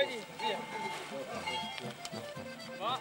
快点，快点！好。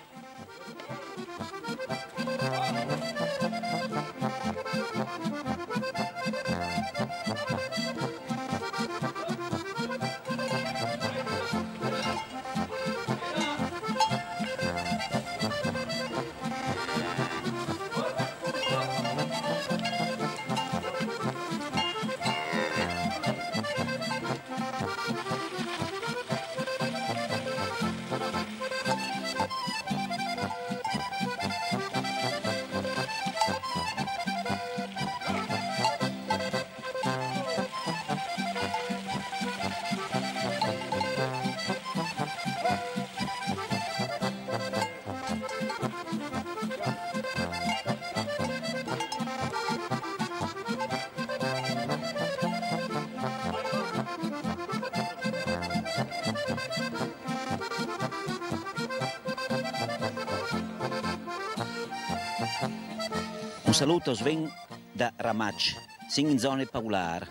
saluto Sven da Ramac, sin in zone paular.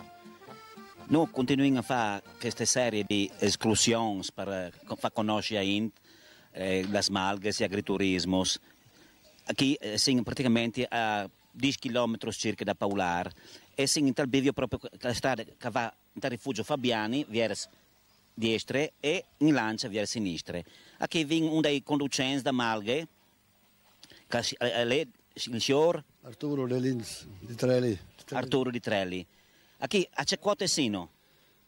Noi continuiamo a fare questa serie di esclusioni per eh, far conoscere a Int eh, le malghe e l'agriturismo. Qui eh, siamo praticamente a 10 km circa da Paular e siamo in tal bivio proprio la strada che va dal rifugio Fabiani verso destra e in lancia verso sinistra. Qui viene uno dei conducenti da malghe, che eh, eh, è il signor Arturo Lelins, di Trelli. Arturo di Trelli. A chi? A Cequote e Sino?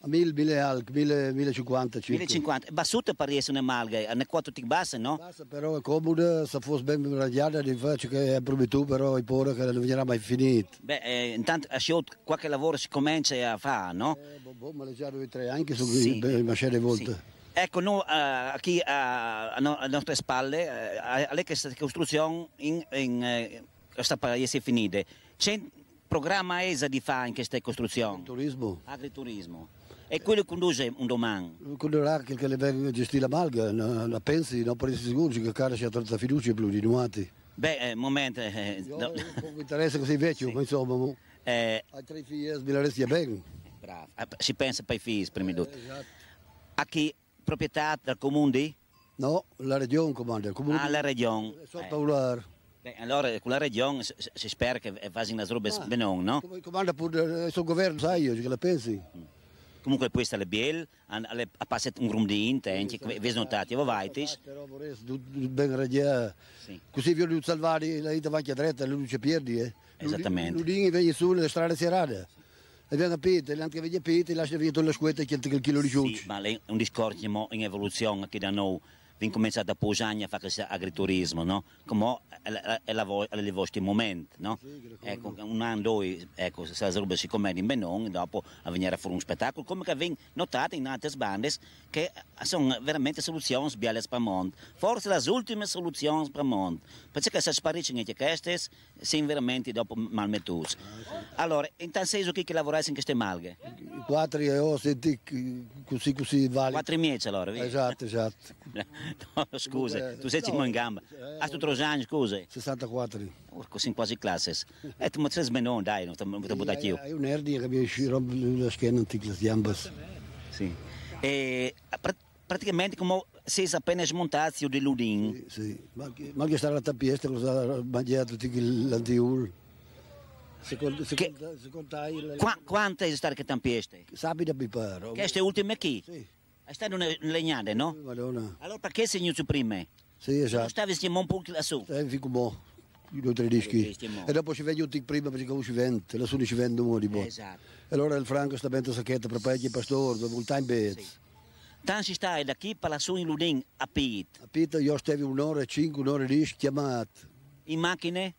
A 1000, 1000 alc, 1050 circa. 1050. Bassute per essere malga, ne quattro ti basse, no? Basta, però è comodo, se fosse ben ragliata, di faccio che è promesso, però è paura che non verrà mai finito. Beh, eh, intanto a eh, Sciot qualche lavoro si comincia a fare, no? Eh, boh, boh, ma le già due tre anche anni che sono sì. mascelle volte. Sì. Ecco, noi uh, eh, qui uh, a, eh, nostre spalle, uh, alle che costruzione in, in uh, questa paese finita. C'è un programma ESA di fare in questa costruzione? Turismo. Agriturismo. E quello che conduce un domani? Condurrà eh, che le venga gestire la malga, la pensi, non pensi sicuro, che cara c'è tanta fiducia più di nuati. Beh, eh, momento... Eh, eh, Io no. mi interessa così vecchio, sì. ma insomma... eh, a tre figli sbilaresti eh, bene. Bravo, ah, si pensa ai figli prima di tutto. esatto. A chi proprietà del comune di? No, la regione comanda. Il comune ah, la regione. Sotto eh. Eh, allora con la regione si, spera che eh, vasi in Azrube ah, Benon, no? Come comanda pure eh, il suo governo, sai io, che la pensi? Mm. Comunque questa è la Biel, ha passato un rum di Inte, vi notati, voi vai. Però vorrei ben radiare, così vi voglio salvare la vita a dritta, la luce perdi. Eh. Esattamente. L'udini viene su le strade serate. Abbiamo capito, anche vi capite, lascia via tutte le scuette che il chilo di giù. Sì, ma è un discorso in evoluzione che da noi vem começar a pousar a fazer agriturismo, não como è, è, è momento, no? Ecco, é, um ano due, ecco, é, se la roba si commette in Benon, depois a venire a fazer um spettacolo, como que vem notato em outras bandas, que são realmente soluções belle para o mondo. Forse le ultime soluzioni per il mondo. Perché se spariscono queste, sono mal dopo malmetuti. Ah, allora, in tal então senso que che lavora que este malghe? Quatro io senti così, così, vale. Quatro e mezzo allora, vedi? Exato, exato. No, scusa, tu sei no, in gamba. Eh, Hai tu tre anni, scusa? 64. Orco, sono quasi classi. E tu mi sei smenon, dai, non ti buttare io. Io un erdi che mi rompo la schiena, non le gambas. Sì. E praticamente come sei appena smontato di Ludin. Sì, sì. Ma, ma che sarà la tapiesta, cosa ha mangiato l'antiul? Secondo, secondo, secondo te... Qua, quante è stare che tapieste? Sappi da piparo. Questa è l'ultima qui? Sì. Esta non è legnate, no? Madonna. Allora perché segno su prima? Sì, esatto. stavi stiamo un po' lassù. Eh, fico boh. Due o tre dischi. E dopo ci vengono un prima perché come ci vende, lassù ci vende uno di boh. Esatto. E allora il Franco sta bene a sacchetta per paese il pastore, dove un time bed. Sì. si sta da qui per la sua in Ludin a Pete. A Pete io stavo un'ora e cinque, un'ora e dieci chiamato. In macchine?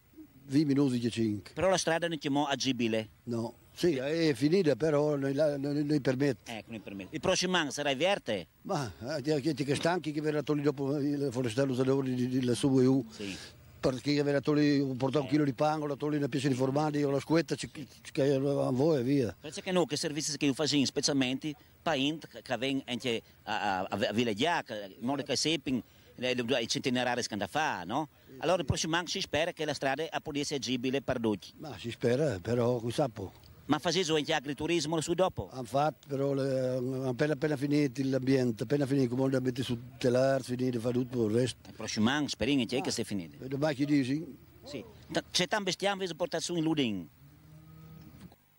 20 minuti e cinque. Però la strada non chiamò agibile. No. Sì, è finita però noi, noi, noi permette. Ecco, noi permette. Il prossimo anno sarà verde? Ma eh, che stanchi che verrà lì dopo il forestello Zadori di, di, di lassù e U. Sì. Perché aveva tolto, portato un eh. chilo di pango, la tolto una piece di formaggi, la scuetta, ci, ci a voi e via. Penso che noi, che servizi che facciamo, specialmente, paint eh, che vengono anche a, a, a Villeggia, in modo che seppiano i centenari che hanno fatto, no? Allora il prossimo anno si spera che la strada possa essere agibile per tutti. Ma si spera, però, sappo. Ma facessi anche agriturismo su dopo? Hanno fatto, però eh, appena, appena finito l'ambiente, appena finito come l'ambiente su telar, finito, fa tutto il resto. Il prossimo anno, speriamo che ah. sia finito. Lo macchie di sì? Sì. C'è tanto stiamo per portare su in Ludin?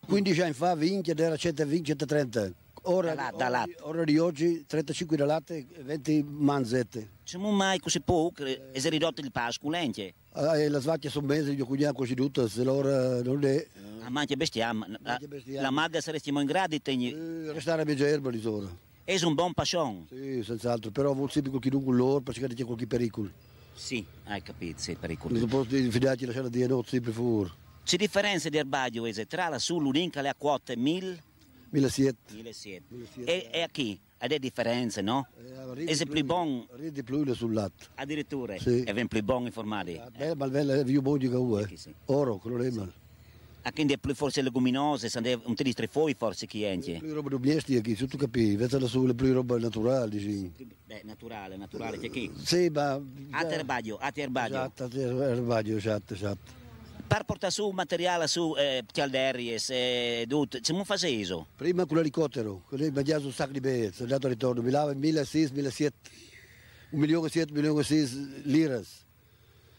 15 anni fa 20 ed era 120, 130. Ora, da, da oggi, ora di oggi 35 da latte e 20 manzette. Siamo mai così poco, e si è ridotto il pascolente. Eh, la svacchia sono mesi, io cugnato coceduta, se loro non è... Eh. La mangia bestiame, la, la madre saremo in grado di tenere... Eh, restare a lì insomma. È un buon passion. Sì, senz'altro, però vuol sempre con chiunque loro, perché c'è qualche pericolo. Sì, hai capito, sei pericolo. Non posso fidarti lasciare di notte, sempre fuori. C'è differenza di erbaglio, tra la sull'unica le a quote 1000... 1700. E, e a chi? a delle differenze, no? Eh, e se più buon... Ridi più sul latte. Addirittura? Sì. E ven più buon i formali? Ah, beh, ma è più buon che sì, sì. Oro, quello lì, ma... Ah, quindi più forse leguminose, un te di fuori forse chi è? Più roba domestica, chi, tu capisci, vedete sulle più roba naturali, sì. Beh, naturale, naturale, c'è chi? Sì, ma... A terbaglio, a terbaglio. Esatto, a terbaglio, esatto, esatto per portare su materiale su eh, Cialderies e eh, tutto, siamo fasi eso. Prima con l'elicottero, con il mangiato un sacco di bene, sono andato a ritorno, mi lava 1.600, 1.700, 1.700, 1.600 lire.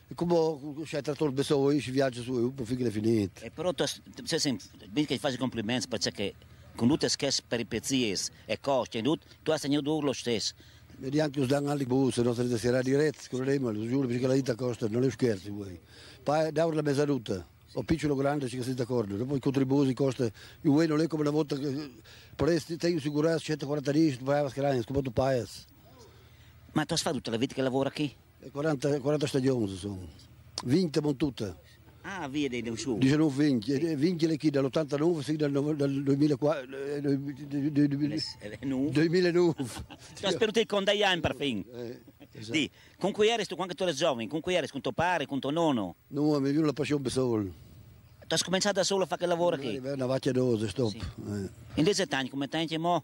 E come c'è tratto il besso io ci viaggio su, io, finché è finito. E però tu, se senti, che fai complimenti perché con tutte queste peripezie e cose, tu hai segnato lo stesso. Vedi anche usando anche il bus, non si sera diretti, con lo giuro perché la vita costa, non è scherzi voi. Dauro la mia salute, ho piccolo o grande, ci siete d'accordo, dopo i contributi, i costi, io non lei come una volta che presti, tengo sicurezza, 140 lire, tu vai a scherare, scopo tu paese. Ma tu hai fatto la vita che lavora qui? 40, 40 stagioni sono, 20 con tutte. Ah, via dei Neusù. 19 vinchi, vinchi chi dall'89 fino al dal 2009. Ho sperato con dai anni per fin. Eh, esatto. Di, con cui eri tu quando tu eri giovane? Con cui eri? Con tuo padre, con tuo nonno? No, mi viene la passione per solo. Tu hai cominciato da solo a fare che lavoro eh, qui? Una vaccia dose, stop. Sì. Eh. In 10 anni, come tanti mo?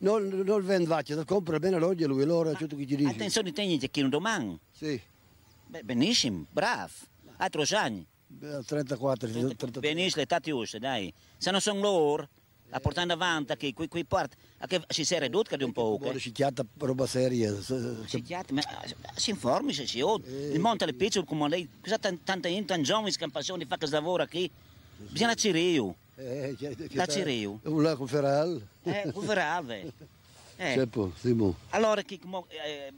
non, no vend vaci, dar cumpără bine lor de lui lor, ce tu chi dici. Attenzione, tenite che un domani. Sì. Beh, benissimo, bravo. A anni. 34, 33. Benissimo, tati usse, dai. Se non sono loro, a eh. portare avanti, che qui, qui parte, a che si sei ridotto di un po'. Vuole si chiatta roba seria. Si chiatta, ma eh, si informi se si ode. Eh, Il monte alle piccole come lei, cosa tanta gente, tanta giovane, scampazione, fa che lavora qui. Bisogna ci rio. L'Acereo. Un lago verale. Eh, verale. Eh. Certo, Simon. Allora, che, eh, é, é,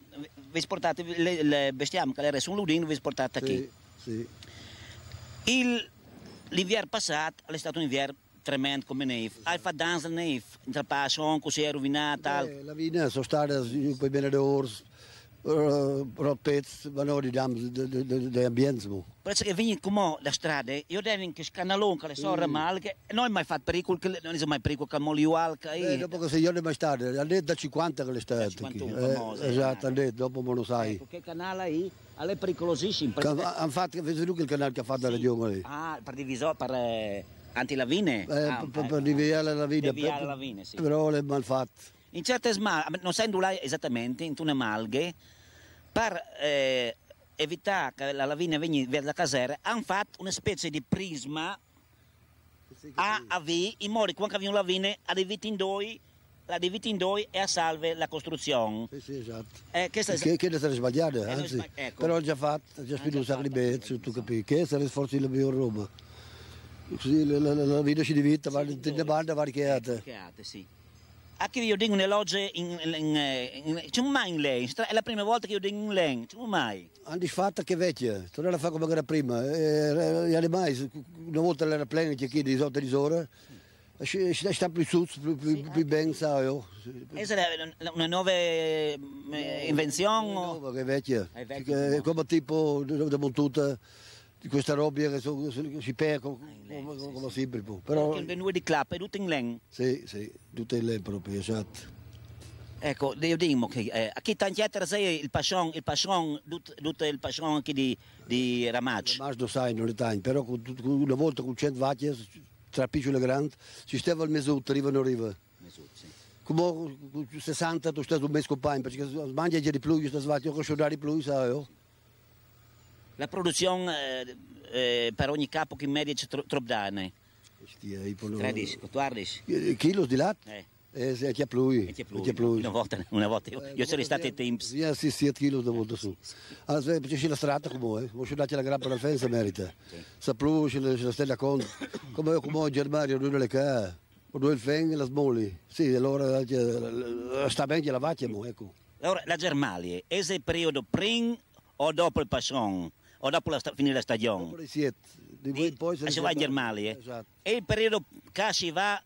vi sportate, le, le bestiame che era é su Ludino, vi sportate qui. Sì, sì. Il, l'inverno passato è stato un inverno tremendo come neve. Esatto. Alfa danza neve, intrapasso, così è rovinata. Eh, la vigna sono state un po' bene d'orso. roteți, mă nu de, de, de, de ambiențul. Părăță că vin cum la stradă, eu de che că canalon care s-au rămal, că mai fatto pericol, că nu e mai pericol că moliual, că e... Dopo che se io mai stare, a da 50 che le stai. Da 51, eh, eh. Esatto, a dopo mă lo sai. Ecco, che canale ai? Ale pericolosissimo. Hanno fatto, avete veduto il canale che ha fatto sì. la Diomoli? Ah, per divisore, per... Eh, antilavine? Eh, ah, per, per deviare la lavine Deviare per, la vine, sì. Però le malfatte. In certe smalghe, non sai esattamente, in tune malghe, per eh, evitare che la lavina venga via la hanno fatto una specie di prisma a, a V, in modo che quando viene la lavina arrivati in due la dividi in due e a salve la costruzione. Sì, sì, esatto. Eh, che, sta... che, che ne sarei sbagliato, anzi. Sbagli... Ecco. Però già fatto, già spinto un sacco di pezzi, tu capisci, che sarei sforzi la mia Roma. Così la, la, la vita ci divide, va in banda, va richiate. Sì a che io dico un elogio in, in, in, c'è un mai in lei, è la prima volta che io dico un lei, c'è mai. Hanno disfatta che vecchia, non la fa come era prima, e, eh, eh, animali, una volta era plena, c'è chi di sotto di ora, eh, sta più su, più, più, più ben, sai io. Oh. È una nuova invenzione? No, che vecchia, è vecchia come tipo di montuta di questa roba che so, si perde come, sì, come sì. sempre. Però... Perché noi di clap è tutto in len. Sì, sì, tutto in len proprio, esatto. Ecco, io dico che eh, a chi tantietera sei il passion, il passion, tutto il passion anche di, di Ramacci. Ramacci lo sai, non le tagli, però con, con, una volta con 100 vacche, tra piccolo e grande, si stava al mesuto, arriva o non arriva. Mesuto, Come 60 tu stai un mese compagno, perché mangia di più, stai svacchi, io che di più, sai, oh. La produzione eh, eh, per ogni capo che in media c'è tro- tropdane. 13, 14. Chilo di latte? Eh. Eh, sì, chi eh, plui. Una volta, una volta. Io, eh, io sono eh, stato in Timps. Sì, sì, sì, chilo da volta su. Allora, ah, c'è la strada come è, mo c'è la grappa della fenza merita. Sa plui, c'è la stella conto. Come ho come oggi al Mario, lui non le ca. O due il feng e la smoli. Sì, allora sta bene la vacchia, ecco. Allora, la Germania, è il periodo prima o dopo il Passion? o dopo la sta- finire la stagione? Dopo le 7, di qui poi se eh, si va in Germania. Esatto. E il periodo che si va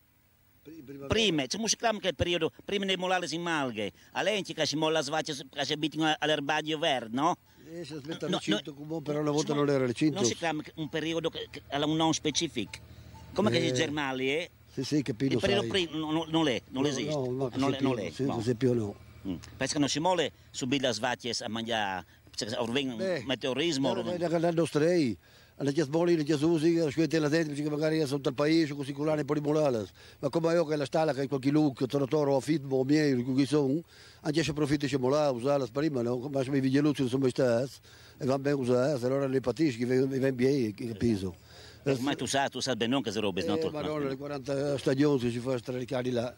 prima, prima c'è musicam che è il periodo prima di mollare in malghe, a lenti che si molla svaccia, che si abitano all'erbaglio verde, no? Eh, si aspetta no, recinto, no, no, però una volta non era le recinto. Non si chiama un periodo che, che, un non specifico. Come eh. che si eh. Germali, eh? Sì, sì, capito. Il periodo non, non, non, non esiste. No, no, non, non, mm. non, non, non, non, non, non, non, non, non, non, non, non, non, non, non, non, non, zeggen, overwinning nee. met terrorisme. Nee, nee, dat, é nostrei. En dat is Bolin, dat is Uzi, tem je la gente, perché magari sono dal país così con l'anno poi mas como eu io che la stalla, che qualche look, sono toro a fitbo, miei, che sono, anche se approfitti di molare, usarle prima, no? Ma se me vedi luce, sono stessi, e vanno bene usare, allora que vem vem bem, bene, piso Ma é tu sabes, tu sabes, não é, não sono robe, no? não, no, le 40 stagioni che si fa straricare lá.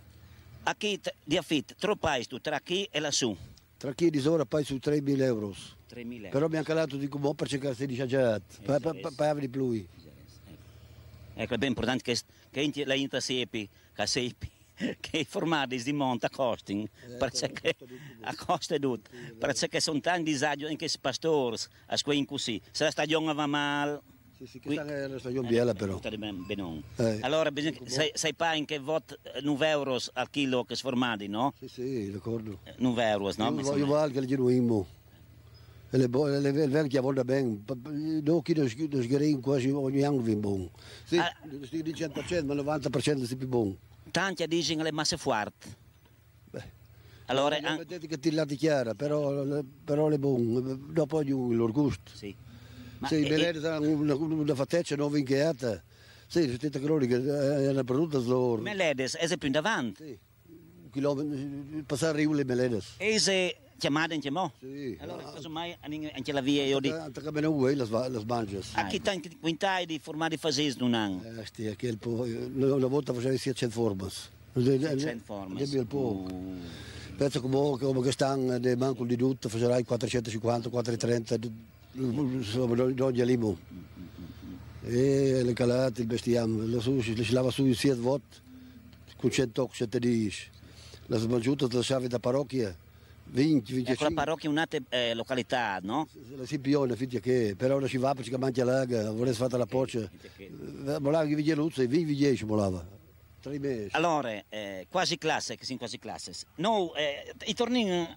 Aqui, di affitto, troppo tu tra qui e lassù. tra chi disora poi su 3.000 euro. 3.000 Però ha calato di Cumò per cercare 16 agiati, per avere di più. Ecco, è ben importante che, che la gente sepi, che sepi, che i formati si monta a costi, eh, certo, a costa di tutto, perché sono tanti disagi anche i pastori, a scuola così, se la stagione va male. Sì, sì, che qui... sta stagione eh, biela però. Eh. Allora bisogna... sai, sai pan che vot 9 eh, euro al chilo che sformati, no? Sì, sì, d'accordo. 9 eh, euro, no? Io voglio valgare il genuino. E le, le, le, le vecchie vanno bene, non chiedo sgrin quasi ogni anno vi buon. Sì, ah. di 100%, ma il 90% è più buono. Tanti dicono le masse forti. Beh. Allora, vedete che tirate chiara, però, però le buone, dopo ognuno il Sì. sì, i Benelli saranno una, una fateccia non vinchiata. Sì, 70 km è una brutta slora. Meledes, è più in avanti? Sì. Chilometri, passare Riule Meledes. E chiamata in chiamò? Sì. Allora, ah, casomai, anche la via io dico. Anche bene eh, uguale, le sbangias. A chi tanti quintai di formare fases non hanno? Eh, stia, che il po... Una volta facevi sia 100 formas. 100 formas. Debbio il poco. Penso che come che stanno, eh, manco di tutto, facerai 450, 430, dođe limu. E, le calate, il bestiame, le sushi, le lava su sia vot, con 100 che te dici. La smangiuta te lasciavi da parrocchia. 20, 25. Ecco la parrocchia è un'altra eh, località, no? La Simpione, finché che, però non ci va perché mangia l'aga, volesse fare la poccia. Eh, volava che viglia luzza, e vivi 10 volava. Tre mesi. Allora, eh, quasi classe, quasi classe. No, eh, i tornini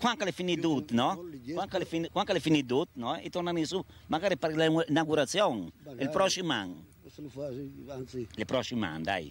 quando anche le fini tutte, no? Qua le fini, fini no? E tornano su, magari per l'inaugurazione, il eh, prossimo anno. Il prossimo anno, dai.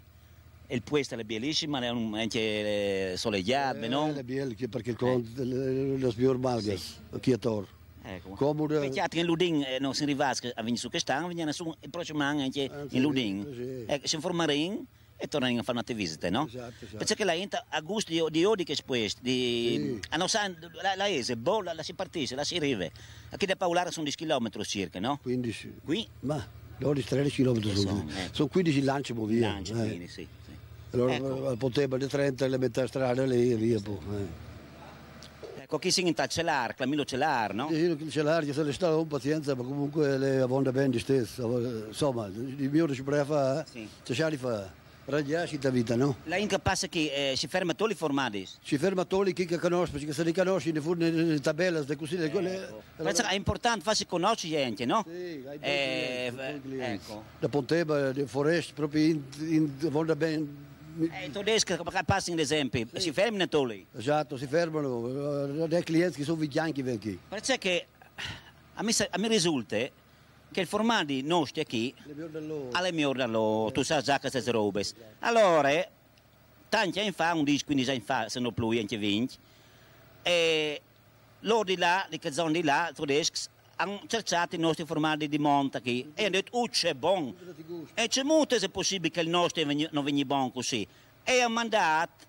Il posto è bellissima, è anche eh, soleggiata, eh, no? È bello perché con eh. le sbiormalghe, eh, chi è tor. Ecco. Comodo. Perché in Luding non si arriva a venire su quest'anno, viene su il prossimo anno anche ah, in Luding. Ecco, se formaremo e tornano a fare un'altra visita, no? Esatto, esatto. Perché la gente ha gusto di, di odi che questo, di... Sì. Ah, San, la, la ese, boh, la, la, si partisce, la si arriva. A chi da Paolare sono 10 km circa, no? 15. Qui? Ma, 12-13 km sono. Eh. Sono 15 lanci, boh, via. Lanci, eh. quindi, sì. sì. Allora ecco. potevano 30 le metà strada lì e via, boh. Eh. Ecco, chi si inta celar, Clamilo celar, no? Sì, celar, io sono stato con pazienza, ma comunque le avonda ben di stesso. Eh, insomma, il mio ci preva, eh. sì. ci fa. Radiaci da ah, vita, no? L'aica passa che eh, si ferma toli formadis. Si ferma toli chi che conosce, perché se li conosci ne furono le tabelle, le così. Ecco. Le, la... È importante farsi conoscere gente, no? Sì, hai eh, clienti, eh, ecco. Da Ponteba, da Forest, proprio in, in, in ben... Eh, in tedesco passano ad esempio, sì. si fermano tutti? Esatto, si fermano, dei eh, clienti che sono vecchi anche vecchi. Perché che a me, a me risulta che il formaggio nostro qui alle mie orlo, tu sai già che queste robe. Allora, tanti anni fa, 15-15 anni fa, se non più, anche 20, e loro di là, di che zona di là, tedeschi, hanno cercato i nostri formaggi di monta qui e hanno detto, oh c'è buono, e c'è molto se è possibile che il nostro non venga buono così. E hanno mandato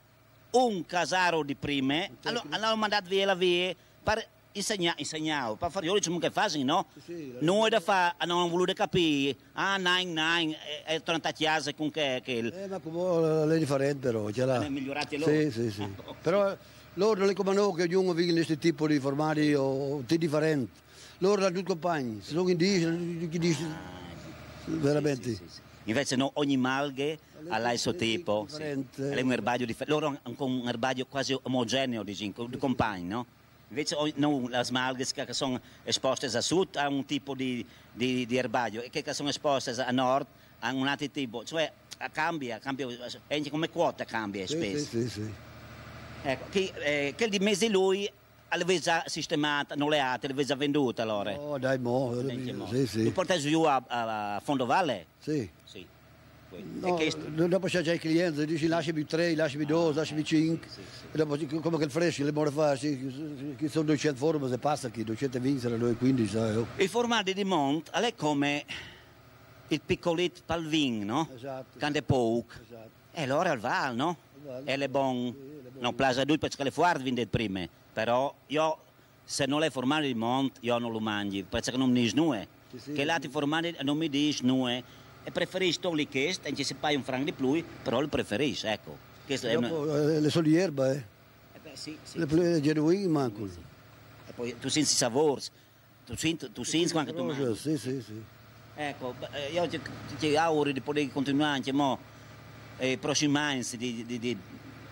un casaro di prime, allora hanno mandato via la via, per ensinar, ensinar. Para fazer hoje, nunca fazem, não? Sim, Noi Não é da fa, não volume capir. Ah, não, não, é trantatiasa com que que ele. Eh, ma come le differente però, ce l'ha. Migliorate loro. Sì, sì, sì. Ah, però loro le comandano che ognuno vive in questo tipo di formati o di differenti. Loro erano tutti compagni, se sono indigeni, tutti indigeni. Ah, Veramente. Sì, sì, Invece no, ogni malghe ha il suo tipo. Sì. È un erbaglio differente. Loro hanno un erbaglio quasi omogeneo di, compagni, no? Invece non le smalghes che sono esposte a sud hanno un tipo di, di, di erbaglio e che sono esposte a nord hanno un altro tipo, cioè cambia, cambia come quota cambia spesso. Sì, sì, sì. Ecco, che, eh, che di mese lui l'avevi già sistemata, non le ha, l'avevi già venduta allora? No, dai, mo. Sì, sì. Tu portai giù a, a, a Fondovalle? Sì. sì. No, dopo c'è i clienti, dici lasciami tre, lasciami due, lasciami cinque, sì, sì. dopo come che il fresco le muore fa, sì, che sono 200 forme, se passa che 220 alle 215. Eh. Il formaggio di Mont è come il piccoletto palvin, no? Esatto. Quando poco. Esatto. E eh, allora al val, no? E le buone, non plaza due perché le fuard vende prime, però io se non le formate di Mont io non lo mangio, perché non mi dice nulla, che l'altro formaggio non mi dice nulla e preferisci tu l'inchiesta e ci si paga un franco di più, però lo preferisci, ecco. Dopo, una... eh, le soli erba, eh. eh beh, sì, sì. Le sì. geruini mancano. Sì. E poi tu senti i savori, tu senti, tu senti anche tu mangi. Sì, sì, sì. Ecco, eh, io ti, ti auguro di poter continuare anche mo, eh, prossimi anni di, di, di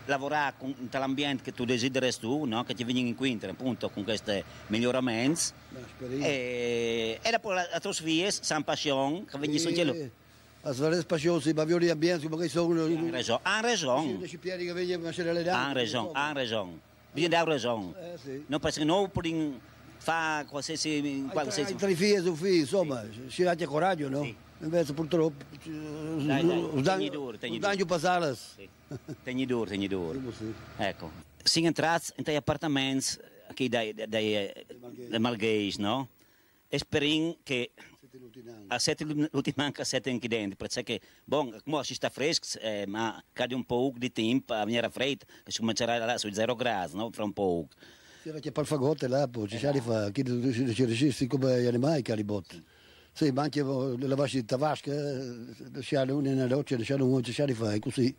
lavorare con l'ambiente che tu desideri tu, no? che ti vengono in quinta appunto con questi miglioramenti. E, e dopo la, la trosfia, San Passion, che vengono sì. in cielo. La Svalese Passion, i bavioli ambienti, come sono... Han ragione, han ragione. che vengono a macellare le dame. ragione, ha ragione. Bisogna dare ragione. Eh, non perché non fa qualsiasi... qualsiasi... Tra i figli e i figli, insomma, sì. ci date coraggio, no? Sì. Mensen por erop. Tenho dor, tenho dor. passadas. Tenho dor, tenho dor. Ecco. Se entrasse em apartamentos aqui da, da, da Malguês, não? Esperem que a sete a sete aqui dentro, que bom, como si sta fresco, eh, ma cade um pouco de tempo, a venire a que se comincerà lá sui zero graus não Fra um pouco. C'era che palfagotte là, poi ci si arriva, chi si come gli animali che li botte. Sì, ma anche levarsi la vasca, um una nella doccia, lasciare uno, lasciare fare que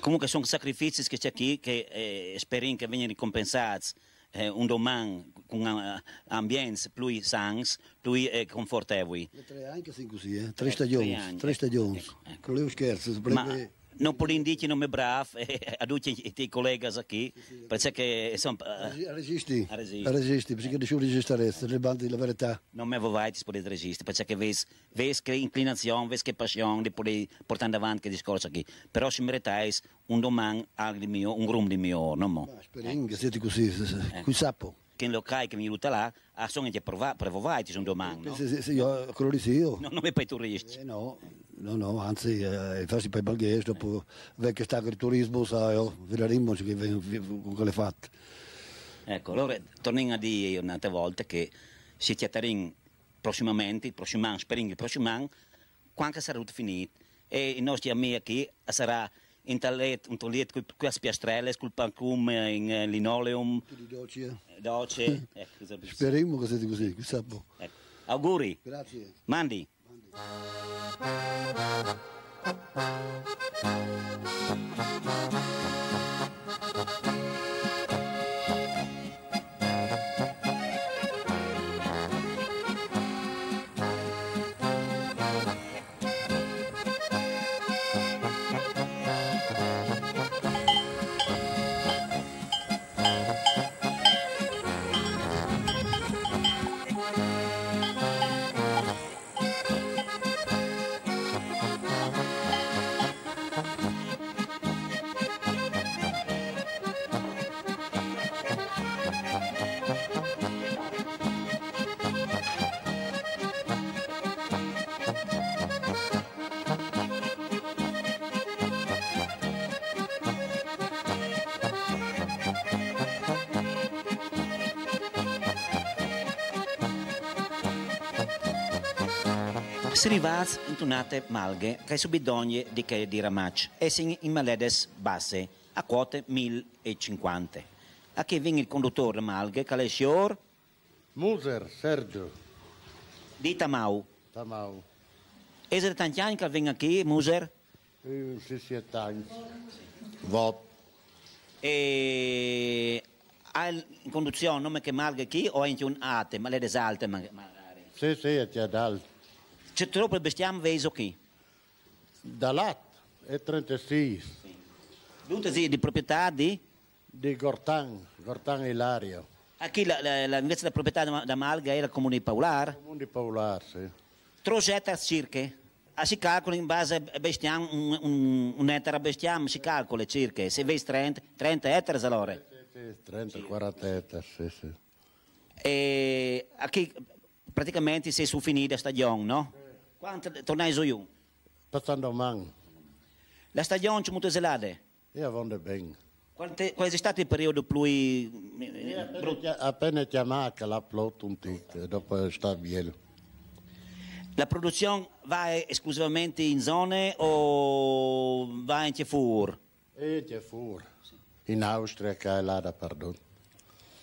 Comunque sono sacrifici che que chi che eh, speriamo che vengano ricompensati eh, un domani con uh, ambienti più sani, più eh, confortevoli. Tre anni così, é tre stagioni, tre, tre stagioni. Ecco, ecco. scherzo, Ma não prendite, não me bravo. É, Adulto, tem colegas aqui. Parece que são. Ah, Resisti. Ah, Resisti, perché deixou registrar isso. Levante a verdade. Não me avovaites por esse registro. Parece que vês, vês que é inclinação, vês que é paixão de poder portar avanti que discurso aqui. Mas se meretais um domani algo de melhor, um rumo de meu, não? Mas, esperem, que siete assim, com sapo. che lo cai, che mi aiuta là, ah, sono che provare, ci sono domande. No? Sì, sì, sì, io, quello di sì io. No, non mi fai turisti. Eh, no, no, no, anzi, eh, farsi per balghesi, dopo vecchio stacco di turismo, sai, oh, vedremo che vengono quelle fatte. Ecco, allora torniamo a dire un'altra volta che si chiatterin prossimamente, il prossimo speriamo il prossimo anno, quando sarà tutto finito e i nostri amici qui sarà eh, in intallet, eh, un tollet con le piastrelle, col pancum in linoleum. Doce. Doce. Eh. ecco, Speriamo che sia così, chissà boh. Ecco. Auguri. Grazie. Mandi. Mandi. in intunate malghe che i subidogne di che di Ramac e in maledes basse a quote 1050. A chi viene il conduttore malghe che è il signor? Muser Sergio. Di Tamau. Tamau. E se tanti anni che vengono qui, Muser? Uh, sì, è tanti. Vot. E ha in conduzione nome che malghe qui o è in un maledes alte le desalte magari? Sì, sì, è ad alte. C'è Certerop bestiam wees ook Da lat, è 36. Dunque sì, di proprietà di? Di Gortan, Gortan Ilario. Ah, qui la, la, la, invece la proprietà da Malga era comune di Paular? Comune di Paular, sì. Trosetta circa? Ah, si calcola in base a bestiam, un, un, un ettaro bestiam, si calcola circa, se vedi 30, 30 ettari allora? Sì, sì 30-40 sì. ettari, sì, sì. E a chi praticamente si è su finita stagione, no? Quanto tornai su io? Passando man. La stagione ci molto zelade? Io vado bene. Quante, qual è stato il periodo più eh, brutto? Appena chiamato la plot un tutto, dopo sta bene. La produzione va esclusivamente in zone o va in Tiefur? In eh, Tiefur, in Austria, che è là da perduto.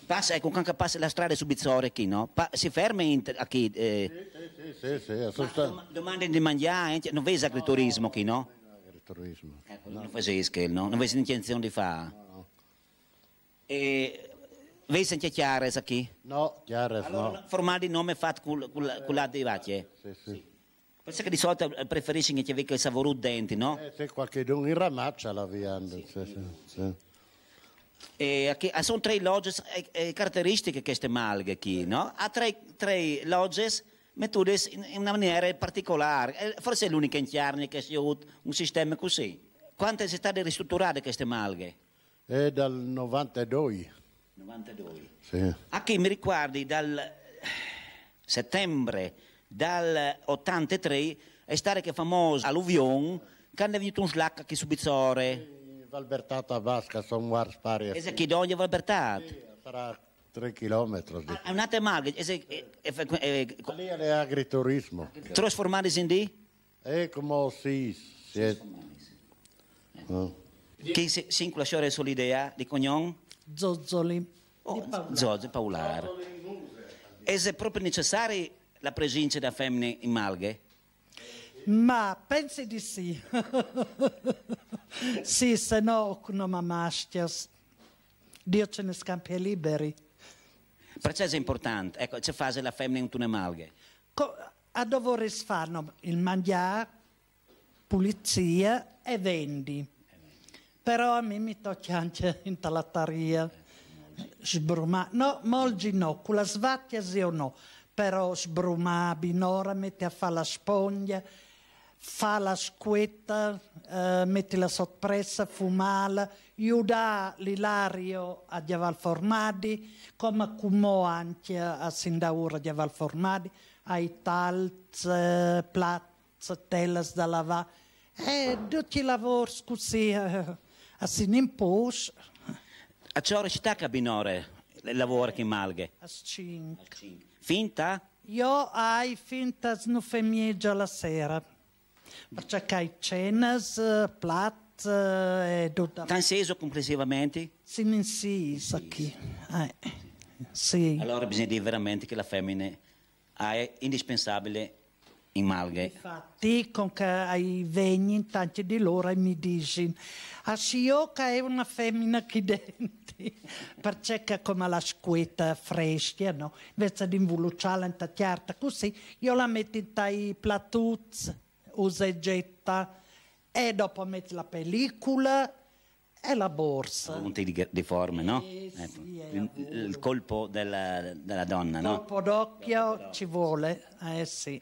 Passa, ecco, anche passa la strada su Bizzore chi, no? Pa si ferma in, a chi? Eh. Sì, sì, sì, sì assolutamente. Ma, domande di mangiare, eh? non vedi agriturismo chi, no? Agriturismo. Ecco, no. non fai schel, no? Non vedi intenzione di fare. No, no. E vedi anche chiare sa chi? No, chiare allora, no. Formale nome fatto con, con, con la devatie. Sì, sì. sì. Penso che di solito eh, preferisci che ti avete il sapore denti, no? Eh, se qualche don in ramaccia la vianda, sì. sì. sì. E, che, ah, sono tre logge eh, eh, caratteristiche queste malghe qui, no? Ha tre, tre lodges mettute in, in, una maniera particolare. Eh, forse è l'unica in Chiarni che si ha avuto un sistema così. Quanto è stato ristrutturato queste malghe? È dal 92. 92. Sì. A chi mi riguardi dal settembre dal 83 è stata che famosa alluvione che è venuto un slacca che subizzore. Albertata Vasca, sono Wars pari a... Ezek ide annyi van Bertát? Sarà 3 km. Ah, un'altra maga, ezek... Lì è agriturismo. Trasformare in di? E come si... si Chi si, si inclasciare sull'idea di cognon? Zozzoli. Oh, Zozzoli, Paolare. È proprio necessaria la presenza da femmine in malghe? Ma pensi di sì. sì, se no non mi mastias. Dio ce ne scampia liberi. Perciò è importante, ecco, c'è fase la femmina in tune malghe. a dovere fanno il mangiare, pulizia e vendi. Però a me mi tocca anche in talattaria, sbrumare, no, molgi no, con la svattia sì o no, però sbrumare, nora mette a fare la spoglia, fa la squetta, eh, mette la soppressa, fumala, aiuta l'Ilario a Diaval Formadi, come a cumò anche a Sindaura Diaval Formadi, ai talz, eh, plazze, telas da lavare. E eh, tutti i lavori, scusi, eh, a Sinimpos. A ciò recita Cabinore, il lavoro che malghe? A Cinque. Finta? Io hai finta snufemigia la sera. Počakaj, cenas, plat, eh, e dodav... Tan seso complessivamente? Sì, non si sa chi. Sì. Allora bisogna dire veramente che la femmina è indispensabile in Malghe. Infatti, con i vegni, tanti di loro mi dicono Asioca ah, oh, è una femmina che denti, perché come la squetta fresca, no? Invece di involucciarla in tacchiarta così, io la metto in tai platuzzi usa e getta e dopo metti la pellicola e la borsa. Un di, di forme, no? Eh, sì, il, il, colpo della, della donna, il colpo no? d'occhio ci vuole, eh sì.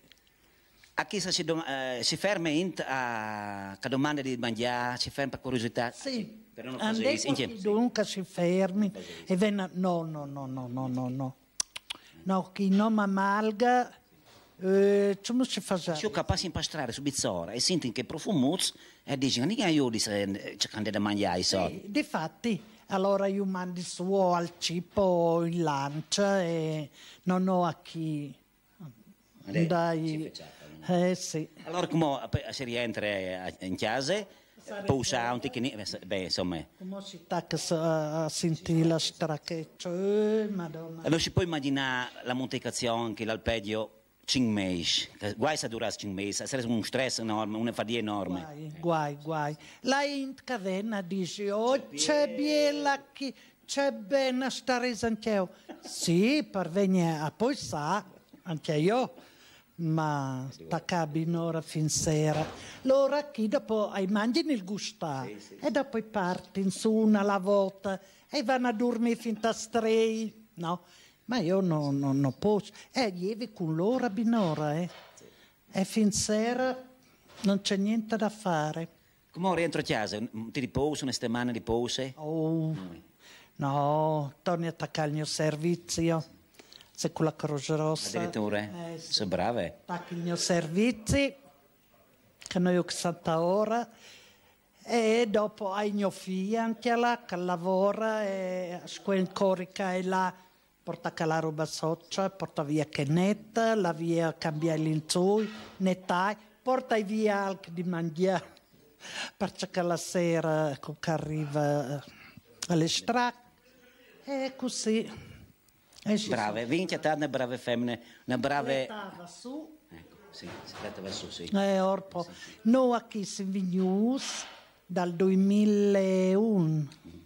A chi si, dom- eh, si ferma in t- a, a domanda di mangiare, si ferma per curiosità? Sì. Eh, per non Andiamo sì. dunque si fermi e venga... No, no, no, no, no, no, no. chi non amalga eh, io capace di impastrare su bizzora e senti che profumo e dici che non aiuti se eh, cercando di mangiare i soldi. Sì, fatti, allora io mando suo al cibo il lancia e non ho a chi... Lei, eh, Dai, certo, eh sì. Allora come si rientra in chiesa? Pausa un tecnico? beh insomma. Come si tacca a sentire la straccheccia, madonna. Non si può immaginare la che l'alpeggio 5 mesi, guai se durasse 5 mesi, sarebbe un stress enorme, una fatica enorme. Guai, guai, guai. La in caverna dice, oh c'è biela chi, c'è bene stare anch'io. sì, per venire a ah, poi sa, anche io, ma staccabi un'ora fin sera. L'ora chi dopo hai mangi nel gustare sì, sì, sì. e dopo parti in su una alla volta e vanno a dormire fin a strei, no? Ma io non, non, non posso. Eh, lieve con l'ora binora, eh. E fin sera non c'è niente da fare. Come rientro a casa? Ti riposo, una settimana di pause? Oh, mm. no, torni a attaccare il mio servizio. Se con la Croce Rossa... Addirittura? Eh, eh sì. Sei brava, eh? Attacchi il mio servizio, che noi ho 60 ore e dopo hai mio figlio anche là che lavora e scuola in corica e là porta roba soccia, porta via che netta, la via Cambia il Linzoi, Netai, porta via anche di mangiare. Perciò che la sera ecco, che arriva eh, alle strade, ecco, e così. E brave, vince te una brave femmina, una brave... su. Ecco, sì, si trattava su, sì. Eh, orpo. Sì, Noi qui siamo venuti dal 2001. Mm.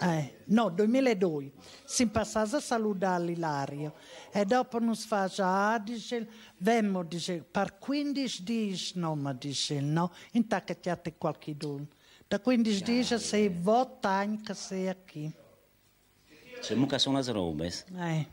Eh, no, 2002. Si passava a salutare l'Ilario e dopo non si faccia, ah, dice, vemmo, dice, per 15 dici, no, ma dice, no, intacchiate qualche dono. Da 15 dici sei votani che sei qui. Se mica sono le robe. Eh.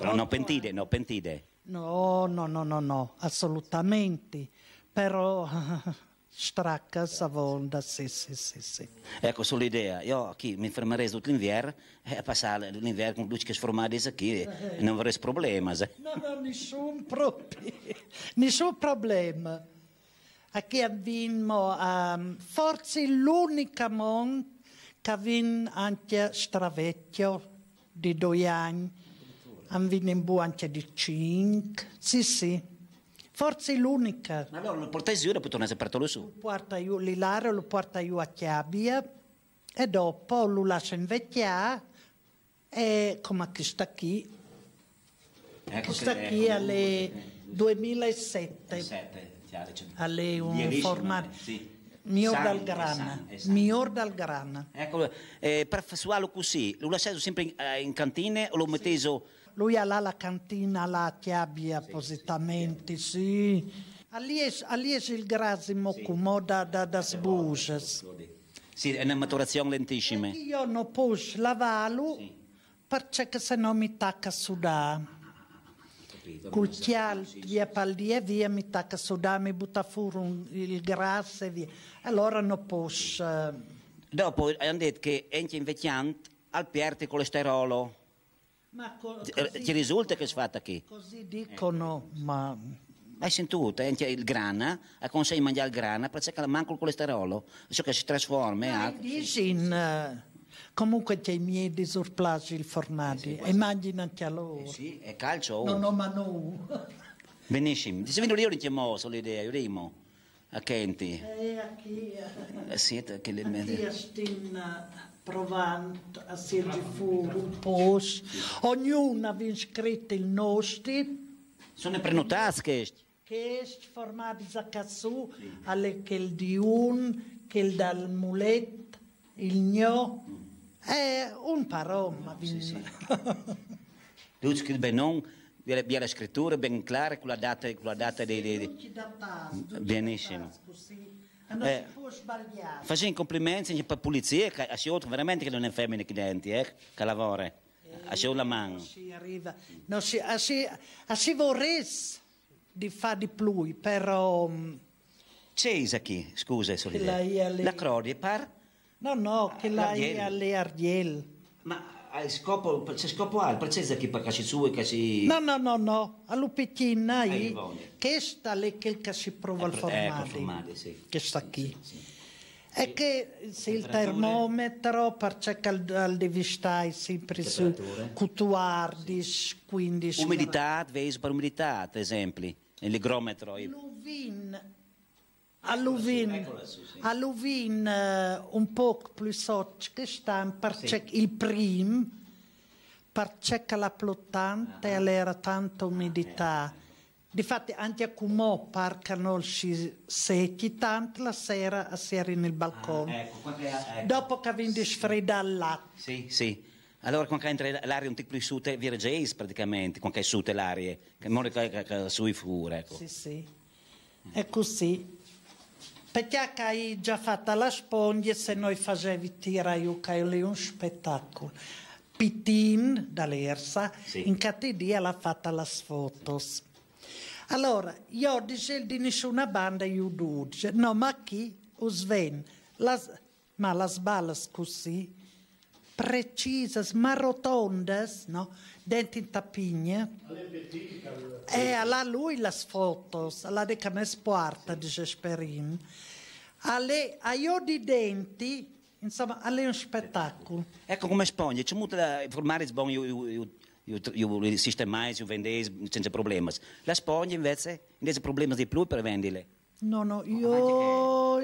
Non no, pentite, non pentite. No, no, no, no, no, assolutamente. Però... strakke savonda sì sì sì sì ecco sull'idea io qui mi fermerei tutto l'inverno e eh, passare l'inverno con luci sformate qui non avrei problemi no no nessun problema nessun problema qui abbiamo um, ehm, forse l'unica mon che vin anche stravecchio di due anni hanno vinto anche di cinque sì sì Forse l'unica. Ma allora lo portai su e poi tornai a portarlo su. Lo porta io, l'Ilario lo porta io a Chiabia e dopo lo lascia invecchiare e come questa qui. Ecco che qui alle 2007. 2007 alle un formare. Sì. Mior dal grana, mior dal grana. Ecco, eh, per farlo così, lo lasciate sempre in, eh, in cantine o lo mettete sì lui ha là la cantina la che abbia sì, appositamente, sì. sì. Ali è il grasimo sì. come da, da, da sbuces. Sì, è una maturazione lentissima. io non posso lavarlo sì. perché se no mi tacca sudare. Col chial via palli e via mi tacca sudare, mi butta fuori il grasso e via. Allora non posso. Eh. Dopo hanno detto che enti invecchianti al pierte colesterolo. Eh, così, Ti risulta che è fatta qui? Così dicono, ma... Hai sentito? Eh, il grana, a consiglio di mangiare il grana, perché manco il colesterolo, so che si trasforma... Ma a... dici in... Eh, comunque c'è i miei disurplasi, il fornati, eh sì, e mangiano anche a loro. Eh sì, è calcio. Oh. No, no, ma no. Benissimo. Dice, vino io ho solo l'idea, io rimo. A Kenti. Eh, a chi? Eh, sì, che le... A chi provando a tirare fuori un posto. Ognuno aveva scritto il nostro. Sono prenotate queste? Queste formate da cassù, alle che il di un, che il dal muletto, il gno. È eh, un paroma, no, sì, sì. tu scrivi ben non, vi la scrittura ben chiara con la data, con la data dei... dei... Benissimo. Benissimo eh, non si può sbagliare. Facciamo complimenti anche per la pulizia, che ha scelto veramente che non è femmine clienti, eh, che lavora. Eh, ha scelto la mano. Si arriva, non si, a si, a si vorresti di fare di più, però... Mm, C'è qui, scusa, solidarietà. La, la croce, par? No, no, che la è alle Ardiel. Ma scopo, c'è scopo al, precisa che per casi suoi, casi... No, no, no, no, a Lupettina, che sta lei che si prova al formare, eh, sì. che sta qui. Sì, sì. E che se il termometro per cercare al stare sempre su cutuardi, sì. quindi... Umidità, vedi per umidità, ad esempio, il grometro. L'uvin all'Uvin, all'Uvin eh, un po' più sotto che sta perché il primo perché la plottante uh ah. era tanta umidità ah, Difatti anche a Cumò parcano si secchi tanto la sera a sera nel balcone. Ah, ecco, ecco. Dopo che vieni sfredare l'acqua. Sì, sì. Allora, quando entra l'aria un po' più sute, virgeis praticamente, quando è sute l'aria, che non è sui fure. Ecco. Sì, sì. È così perché hai già fatto la spoglia e se noi facevi tirare un spettacolo. Pitin dall'Ersa, sì. in cattedia l'ha fatta las fotos. Allora, io dicevo di nessuna banda io duce, no ma chi? Usven, ma la sballa così, precisi, más rotondas, ¿no? Dentro en tapiña. E a lui le foto, la de Cames Puarta di Gesperin. Alle, a io di denti, insomma, alle un spettacolo. Ecco come spogna, c'è molto da formare sbogli, io, io, io, io sistemai, io vendei senza problemi. La spogna invece, invece problemi di più per vendere. No, no, io... Oh,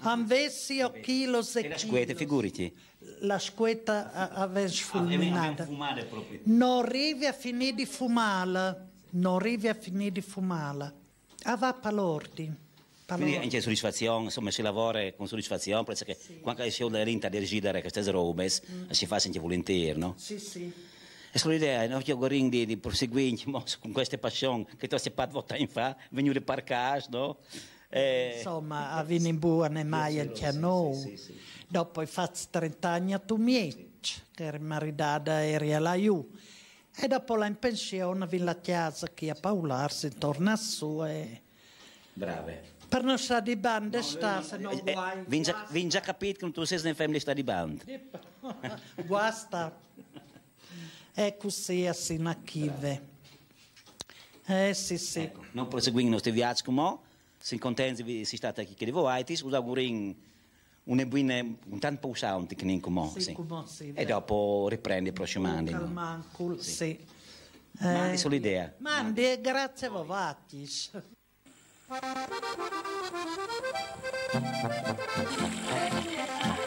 era squete, figuriti. La squeta aveva sfulminata. Non arrivi a finire di fumare, non arrivi a finire di fumare. Aveva ah, palordi. Quindi anche soddisfazione, insomma, si lavora con soddisfazione, perché sì. quando si ha l'inta di recidere queste robe, mm. si fa sempre volentieri, no? Sì, sì. E solo l'idea, no, io gorin di, di proseguire con queste passioni che tu hai fatto votare in fa, venire per casa, no? Eh, Insomma, a Winnenburg e Mayer Chianou. Sì, sì, sì, Dopo i fatti 30 anni a Tumiec, che era maritata e rialaiù. E dopo la in pensione villa Chiasa che a Paularsi torna su e... Brave. Per non stare di band no, eh, sta, eh, se no eh, guai. Eh, Vi già, già capito che tu sei in family sta di band. Guasta. e così a Sinachive. Eh sì sì. Ecco, non proseguiamo i nostri viaggi come sin kontenzi vi si stata ki kedevo aitis usa gurin un ebuine un tan pausa un tecnin come sì, sì. e dopo riprende prossimandi calmancul sì. sì. Eh, mandi idea mandi, mandi grazie vovatis Thank you.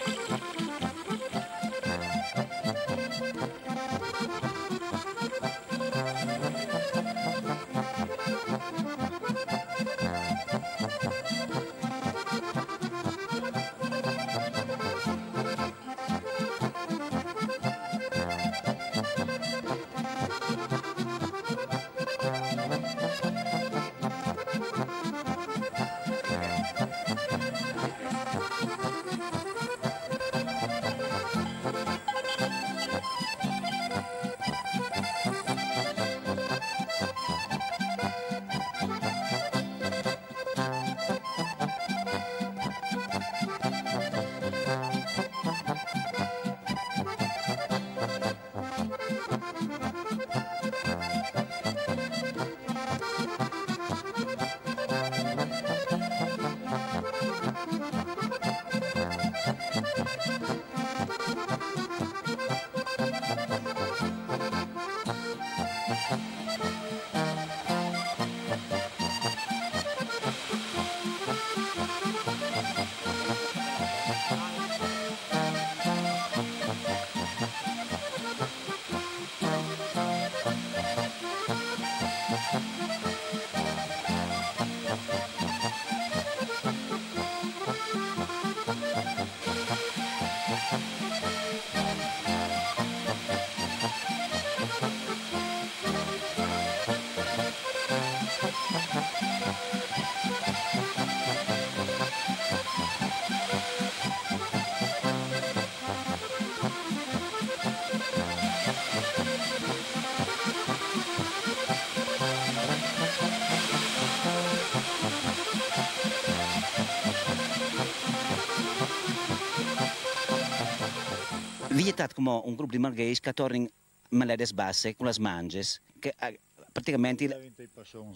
portat com un di de che torna in maledes basse, com les manges, que eh, pràcticament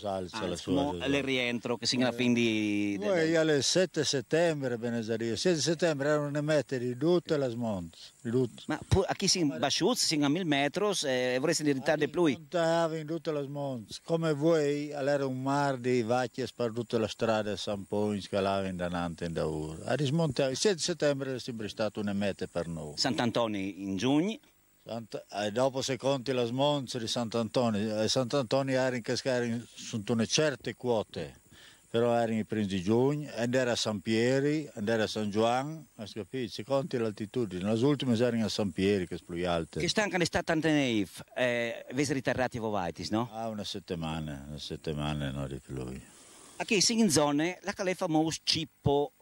Ah, sua. al rientro che significa eh, quindi... Noi alle 7 settembre, Benesario, 7 settembre erano mette ridotte e la smonta. Ma a chi si basciuzza, si a 1000 metri e vorresti di ritardo più? Contava in tutta la smonta. Come voi, all'era un mar di vacche e sparduto la strada a San Poi, scalava in Danante in Daur. A il 7 settembre è sempre stato una meta per noi. Sant'Antonio in giugno. Eh, dopo se conti la smonza di Sant'Antonio, a eh, Sant'Antonio in cascare sono certe quote, però erano i primi di giugno, andare a San Pieri, andare a San Giovanni, se conti l'altitudine, le ultime erano a San Pieri che è più alte. Che stanca è stata Anteneif, eh, ritardati ritarrati vovaitis, no? Ah, una settimana, una settimana, no di più lui. A che si in zone la calefa mous cippo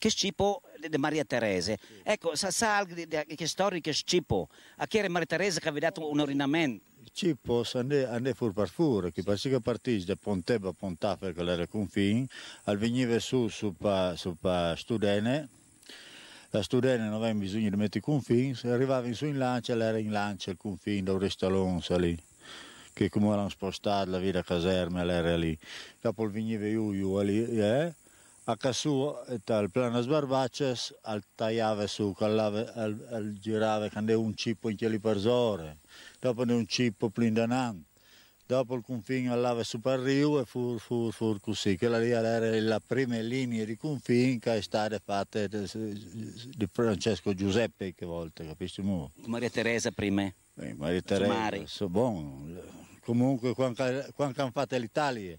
che scipo di Maria Teresa. Ecco, sa, sa che storia che scipo, a chi era Maria Teresa che aveva dato un ordinamento? Cippo andè, andè fur per fur, che passi che partì da Ponteba Pontà per quella confine, al veniva su su pa, su pa Studene, la Studene non aveva bisogno di mettere i confini, se arrivava in su in Lancia, era in Lancia il confine da Orestalonza lì, che come erano spostati la via da caserma, era lì. Dopo il veniva io, io lì, eh? a Casù, al plano Sbarbaces, al tagliave su, al, al, al girave, quando un cippo in chieli per zore, dopo ne un cippo plindanan, dopo il confine all'ave su per rio e fu, fu, fu così, quella lì era la prima linea di confine che è stata fatta di Francesco Giuseppe che volta, capisci? Maria Teresa prima? Beh, Maria Teresa, so, bon. comunque quando, quando hanno fatto l'Italia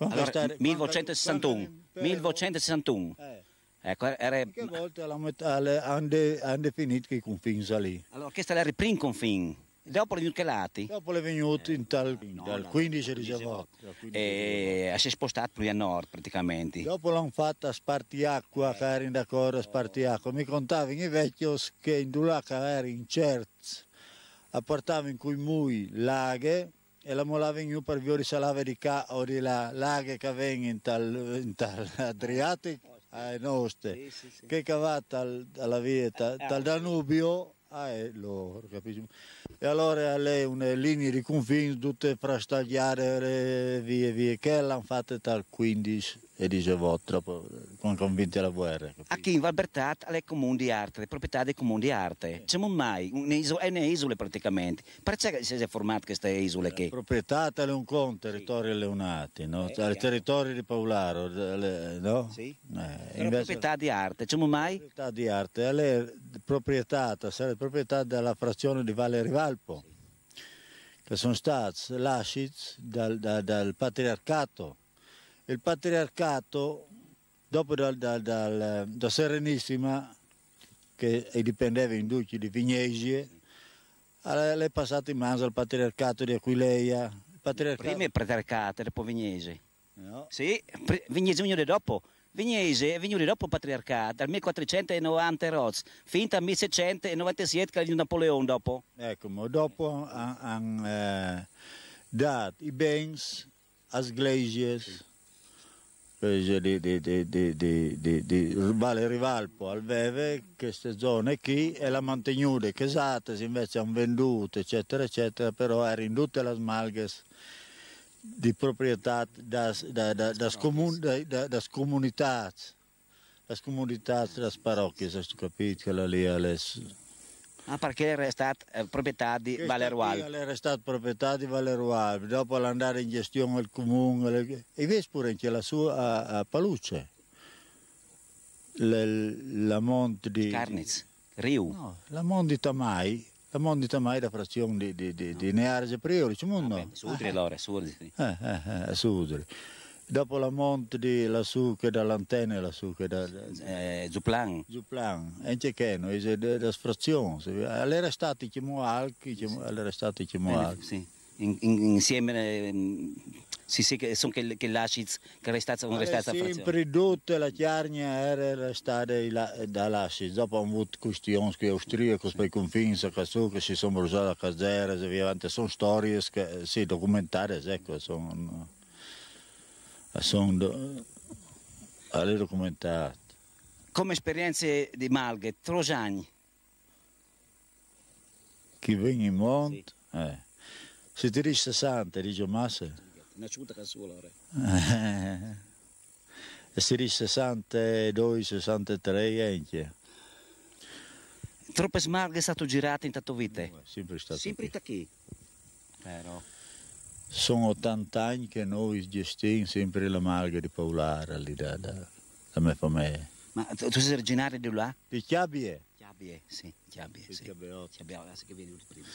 allora, 1261. 1261. Eh. Ecco, era... Che volte hanno finito i confini lì. Allora, questa era il primo confine. Dopo le venuti Dopo le venute eh. in tal, no, dal 15 di Giavotta. E si è spostato più a nord praticamente. Dopo l'hanno fatta a Spartiacqua, che eh. era d'accordo a Spartiacqua. Mi contavano i vecchi che in Dulaca era in Cerz, a portare in cui mui laghe, e la mola in per via risalava di qua o di là, laghe che vengono in tal, in tal Adriatico ai nostri, sì, sì, sì. che va dal, dalla via, dal, eh, eh, dal Danubio ai ah, loro, capisci? E allora lei una linea di confine tutte frastagliare vie, via, che l'hanno fatta dal 15 e dicevo troppo non convinti alla guerra. A chi in Valbertat è comune di arte, proprietà del comune di arte. Eh. Siamo mai, un'isola, è un'isola praticamente. Perché si è formata questa isola? Che... Proprietà è un con territorio sì. leonati, no? eh, il cioè, territorio di Paularo, le, no? Sì. Eh, invece... proprietà di arte, siamo mai? Proprietà di arte, è proprietà, sarà proprietà della frazione di Valle Rivalpo, sì. che sono stati lasciati dal, dal, dal patriarcato il patriarcato, dopo dal, dal, dal, eh, da Serenissima, che dipendeva in duci di Vignesie, è passato in mano al patriarcato di Aquileia. Patriarcato... Prima il patriarcato, dopo Vignesi. No. Sì, Vignesi venuto dopo. Vignese è venuto dopo il patriarcato, dal 1490 Roz, finta al 1697 che è Napoleone dopo. Ecco, dopo hanno eh, dato i bens alle Sgleisias di, di, di, di, di Vale Rivalpo, Alveve, queste zone qui e la mantenuta che esate invece hanno venduto eccetera eccetera però erano tutte le malghe di proprietà da, da, da, da, scomun, da, da, da comunità, da comunità, da parrocchie, se capite, quella lì è Ah, perché era stata eh, proprietà di Questa Valerual? Era stata proprietà di Valerual, dopo l'andare in gestione al comune, e Vespuren c'è la sua a, a Paluce, le, la monte di... Carniz, Riu. No, la monte di Tamai, la monte di Tamai da frazione di, di, di, no. di Nearge Priori, c'è mondo. Ah, sudri eh. allora, sudri. Eh, eh, eh, sudri. Dopo la monte di lassù che dall'antenna lassù che da... Eh, Zuplan. Zuplan, e c'è che noi, eh, è eh, da sfrazione. All'era stato chiamò Alc, all'era stato chiamò Alc. Sì. insieme si sa che sono che, che l'asciz che restata un restata Sempre tutta la chiarnia era restata da l'asciz, dopo hanno avuto questioni che austriaco, i confini, che si sono bruciati a casera, e via avanti, sono storie sì, documentate, ecco, sono sono a eh, lei documentati. Come esperienze di Malghe, Trosagni? Chi viene in monte? Sì. Eh. Se ti dice 60, dice massa. Nasciuta che solo, re. E si dice 62, 63 anche. Troppe smalghe sono state girate in Tatovite? Sempre stato Sempre da chi? Però... Sono 80 anni che noi gestiamo sempre la marga di Paulara, lì da, da, da me fa me. Ma tu, tu sei originario di là? Di Chiabie. Chiabie, sì, Chiabie. Sì. Chiabie, che vedi prima.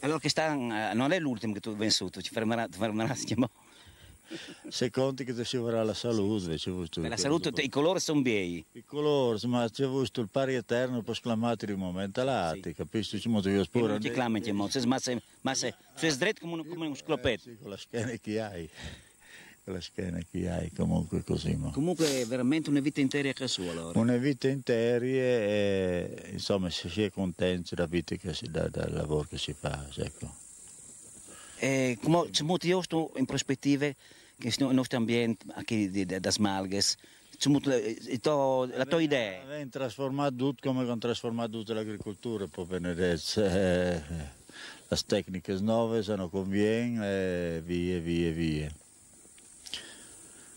Allora che sta, eh, non è l'ultimo che tu hai vissuto, ci fermerà, ti fermerà, si chiamava se conti che ti ci vorrà la salute. Vuoi, la salute, boh. i colori sono bei. I colori, ma c'è avuto il pari eterno per sclamare di un momento all'altro, sì. capisci? Ci muoio io spuro. Non ti clamenti, ma se, ma se, ma se, sei dritto come un, come un sclopetto. Eh con la schiena che hai la schiena che hai, comunque così. Ma. Comunque è veramente una vita intera che sua allora. Una vita intera e insomma se si è contenti della vita che si dà, dal lavoro che si fa, ecco. E eh, come, c'è molto in prospettive este nosso ambiente aqui de, de, das malgas. Então, eh, a tua ideia? Vem transformar tudo como vão transformar a agricultura, por Benedetto. as eh, técnicas novas não convêm, eh, via, via, via.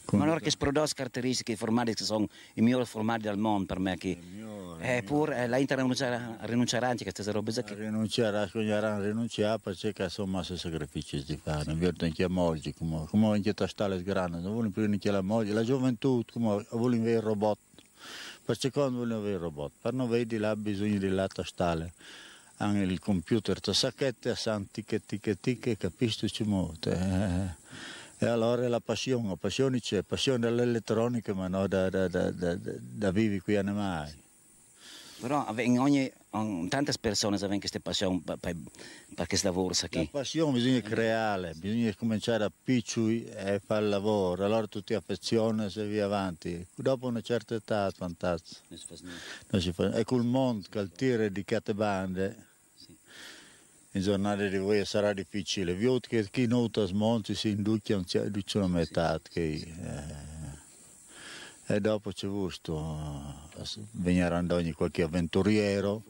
Con... Ma allora che le caratteristiche formali che sono i migliori formali del mondo per me che Eppure eh, eh, la Inter rinuncerà, rinuncerà anche a queste robe qui. Rinuncerà, scoglierà, rinuncerà perché insomma sono sacrifici di fare, non vedo anche moglie, come, come anche tastare le grane, non vogliono più neanche la moglie, la gioventù, come vogliono avere il robot, perché quando vogliono avere il robot, per non vedi là bisogno di là tastare anche il computer, ti sacchette, santi che ti che ti che capisci, ci muote. Eh. E allora la passione, la passione c'è, la passione dell'elettronica, ma no da, da, da, da vivi qui a Nemai. Però in ogni, in tante persone hanno questa passione per, per questo lavoro. Qui. La passione bisogna creare, bisogna cominciare a picciui e fare il lavoro, allora tutti ti affezioni e vai avanti. Dopo una certa età è fantastico. E col mondo, che il tiro di cate bande, in giornata di voi sarà difficile. Vi ho che chi nota smonti si induccia a metà. Che, eh, e dopo c'è giusto, venire a ogni qualche avventuriero,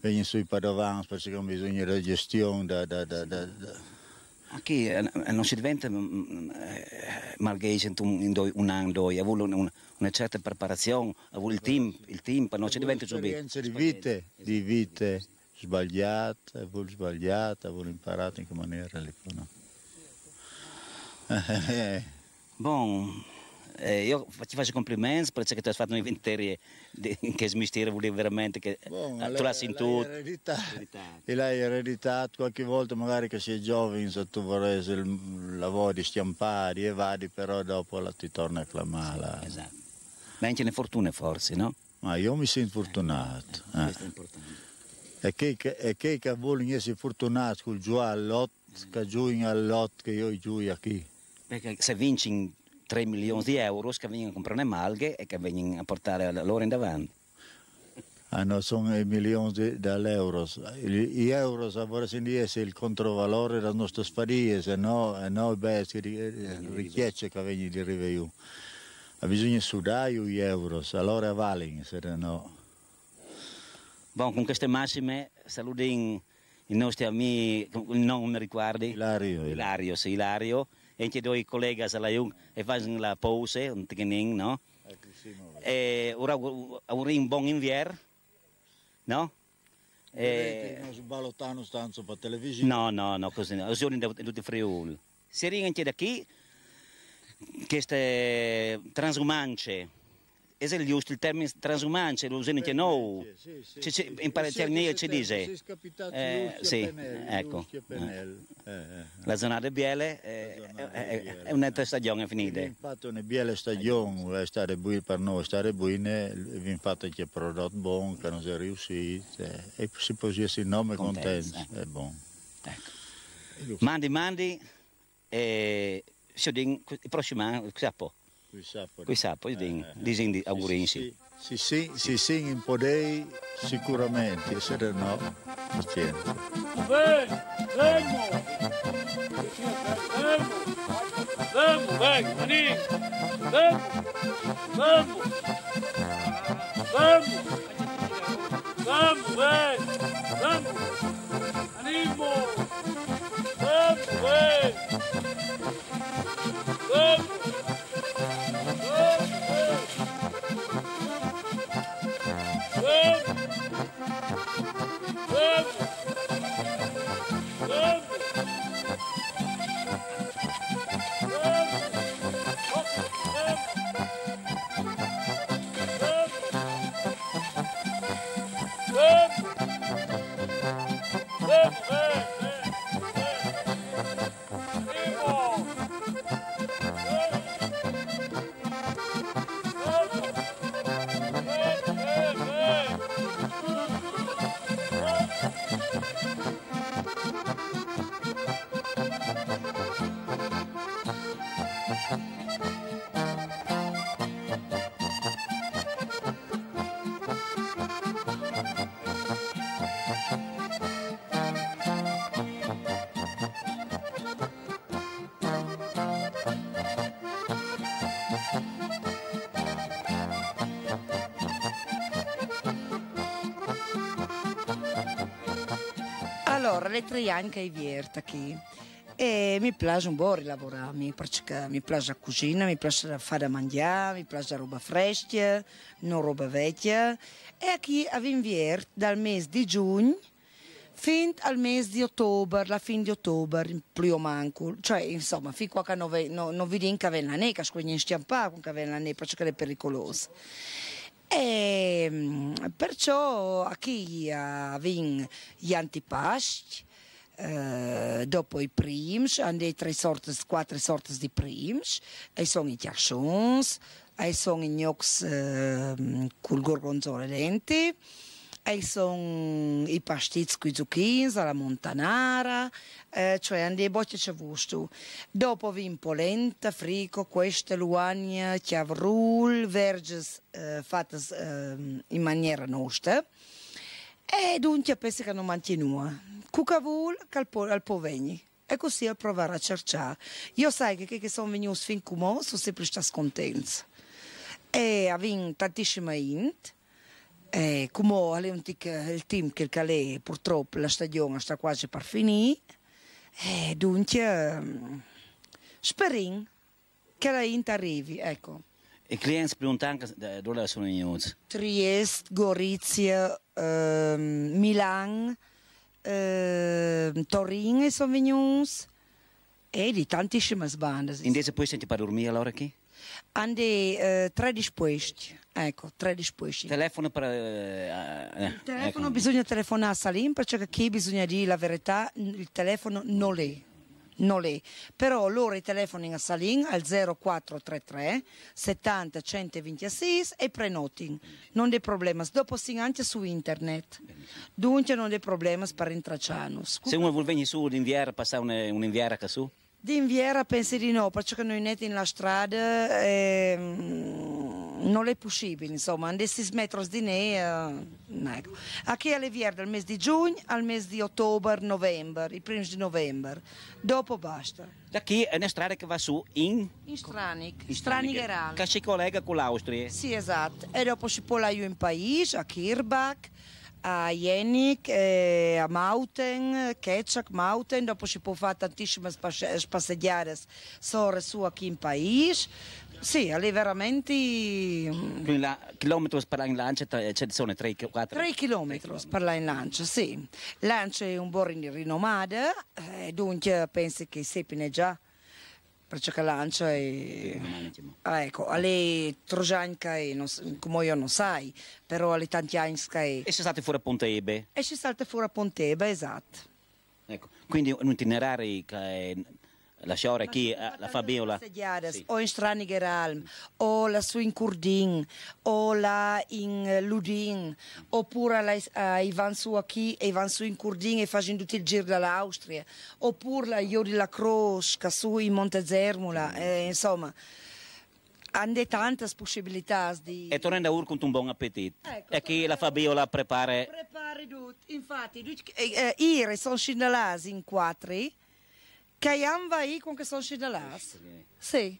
venire sui padovani perché c'è bisogno di gestione. Da, da, da, da. Qui eh, eh, non si diventa mm, mm, eh, malghese in un anno, due, ha avuto una certa preparazione, ha avuto il team, il tempo non si diventa subito. Esperienze di vite, di vite sbagliata, vuol sbagliata, vuol imparata in che maniera. Dico, no. Certo. Eh, eh. Bom, eh, io ti faccio complimenti perché tu hai fatto un'inventaria che smistire vuol dire veramente che Bom, eh, tu lassi in tutto. E l'hai ereditato qualche volta, magari che sei giovane, se tu vorresti il lavoro di schiampare e vadi, però dopo la, ti torna a clamare. Sì, esatto. Ma anche le fortune forse, no? Ma io mi sento fortunato. Eh, questo eh. è importante. E che, e che cavolo essere fortunato con giù all'ot, che giù all'ot che io giù qui. Perché se vinci 3 milioni di euro, che vengono a comprare malghe e che vengono a portare loro in davanti. Ah no, sono milioni di, dall'euro. Gli euro vorrebbero essere il controvalore delle nostre sfarie, se no, e eh, no beh, si eh, richiede che vengono di Riveio. Ha bisogno di sudare gli euro, allora valgono, se no. Bom, com queste massime salutem i nostri amici, non mi ricordi? Ilario. Ilario, sì, Ilario. E anche due colleghi alla Jung e fanno la pausa, un ticchinin, no? Ecco, e ora un buon invier, no? E... Non sballottano stanzo per televisione. No, no, no, così no. Sono in tutti i Friuli. Si ringa anche da qui queste transumance, Ezek giusto il termine transumanza, lo usano anche noi. In paratelnia ci dice. Eh, sì, ecco. Eh. Eh, eh, La zona del Biele è un'altra stagione finita. Infatti una Biele stagione, ecco. stare qui per noi, stare buine, vi infatti anche prodotto buono, che non si è riuscito, e si può dire il nome contento, è buono. Ecco. Mandi, mandi, e il prossimo anno, che Qui sapo, eh, disindi augurensi. Sì, sì, sì, sì, in podei sicuramente, se no, niente. Vengo! Vengo, vengo, Vemo! Vengo! Vengo! Vengo, vengo! Vengo! Animo! Vengo, vem! Allora, le tre anche i viertaki. E mi piace un po' rilavorare, mi piace, la cucina, mi piace fare da mangiare, mi piace la roba fresca, non roba vecchia. E qui a Vinvier dal mese di giugno fino al mese di ottobre, la fine di ottobre, più o manco. Cioè, insomma, fino a che non, no, non vi dico che avviene la neca, quindi stiamo qua che avviene la neca, perché è pericoloso. E ehm, perciò a chi ha vinto gli antipasti, eh, dopo i primi, hanno tre sorti, quattro sorti di primi, e sono i chiaccions, e sono i gnocchi eh, col gorgonzolo lente, e sono i pastiz con zucchini, la montanara, eh, cioè andiamo a bocce c'è gusto. Dopo vin polenta, frico, queste luagne, chiavrul, verges eh, fatte eh, in maniera nostra. E dunque penso che non mangi nulla. Cucavul al povegni. E così a provare a cercare. Io sai che, che sono venuto fin come sono sempre stata contenta. E ho vinto tantissime int. Eh, come è il team che il Calais purtroppo la stagione sta quasi per finire, eh, dunque mm, speriamo che la Inter arrivi, ecco. E clienti preguntano eh, dove sono i news? Trieste, Gorizia, eh, Milan, eh, Torino sono venuti e di tantissime bande. In questo poi senti per dormire allora chi? Andi eh, tre disposti. Ecco, tre disposti. Telefono per... Eh, eh il telefono ecco. bisogna telefonare a Salim perché chi bisogna dire la verità, il telefono non l'è. Non l'è. Però loro i telefoni a Salim al 0433 70 126 e prenotin. Non dei problemi. Dopo si anche su internet. Dunque non dei problemi per rintracciarci. Se uno vuol venire su l'inviera, passare un'inviera qua su? Din Viera pensi di no, perciò che noi neti nella strada eh, non è possibile, insomma, andare 6 metri di ne, eh, ecco. A chi alle Viera dal mese di giugno al mese di ottobre, novembre, i primi di novembre, dopo basta. Da qui è una strada che va su in? In Stranic, in Stranic Che si collega con l'Austria? Sì, esatto, e dopo si può là in paese, a Kirbach, a Jenic, eh, a Mountain, Ketchak, Mauten, dopo si può fare tantissime spasseggiate sore su a in paese. Sì, è veramente... Mm. Quindi la, chilometri per la in lancia sono 3 quattro? Tre chilometri per la in lancia, sì. Lancia è un borino rinomata, eh, dunque penso che sepine già perché Calancia è, ah, ecco, alle Trojanca e non, come io non sai, però alle Tantianska e... E se state fuori a Pontebe? E se state fuori a Pontebe, esatto. Ecco, quindi un itinerario che eh, la Shore chi eh, la Fabiola sì. o in Straniger Alm o la su in Kurdin o la in Ludin oppure la uh, Ivan su a chi e van su in Kurdin e facendo tutto il giro dall'Austria oppure la Iori la Crosca su in Montezermula mm. eh, insomma hanno tante possibilità di... E tornando a con un buon appetito. Ecco, e chi la Fabiola prepara... Prepara tutto. Infatti, eh, eh ieri sono scendalasi in quattro que a Ian vai ir com questão de dalás. Sim,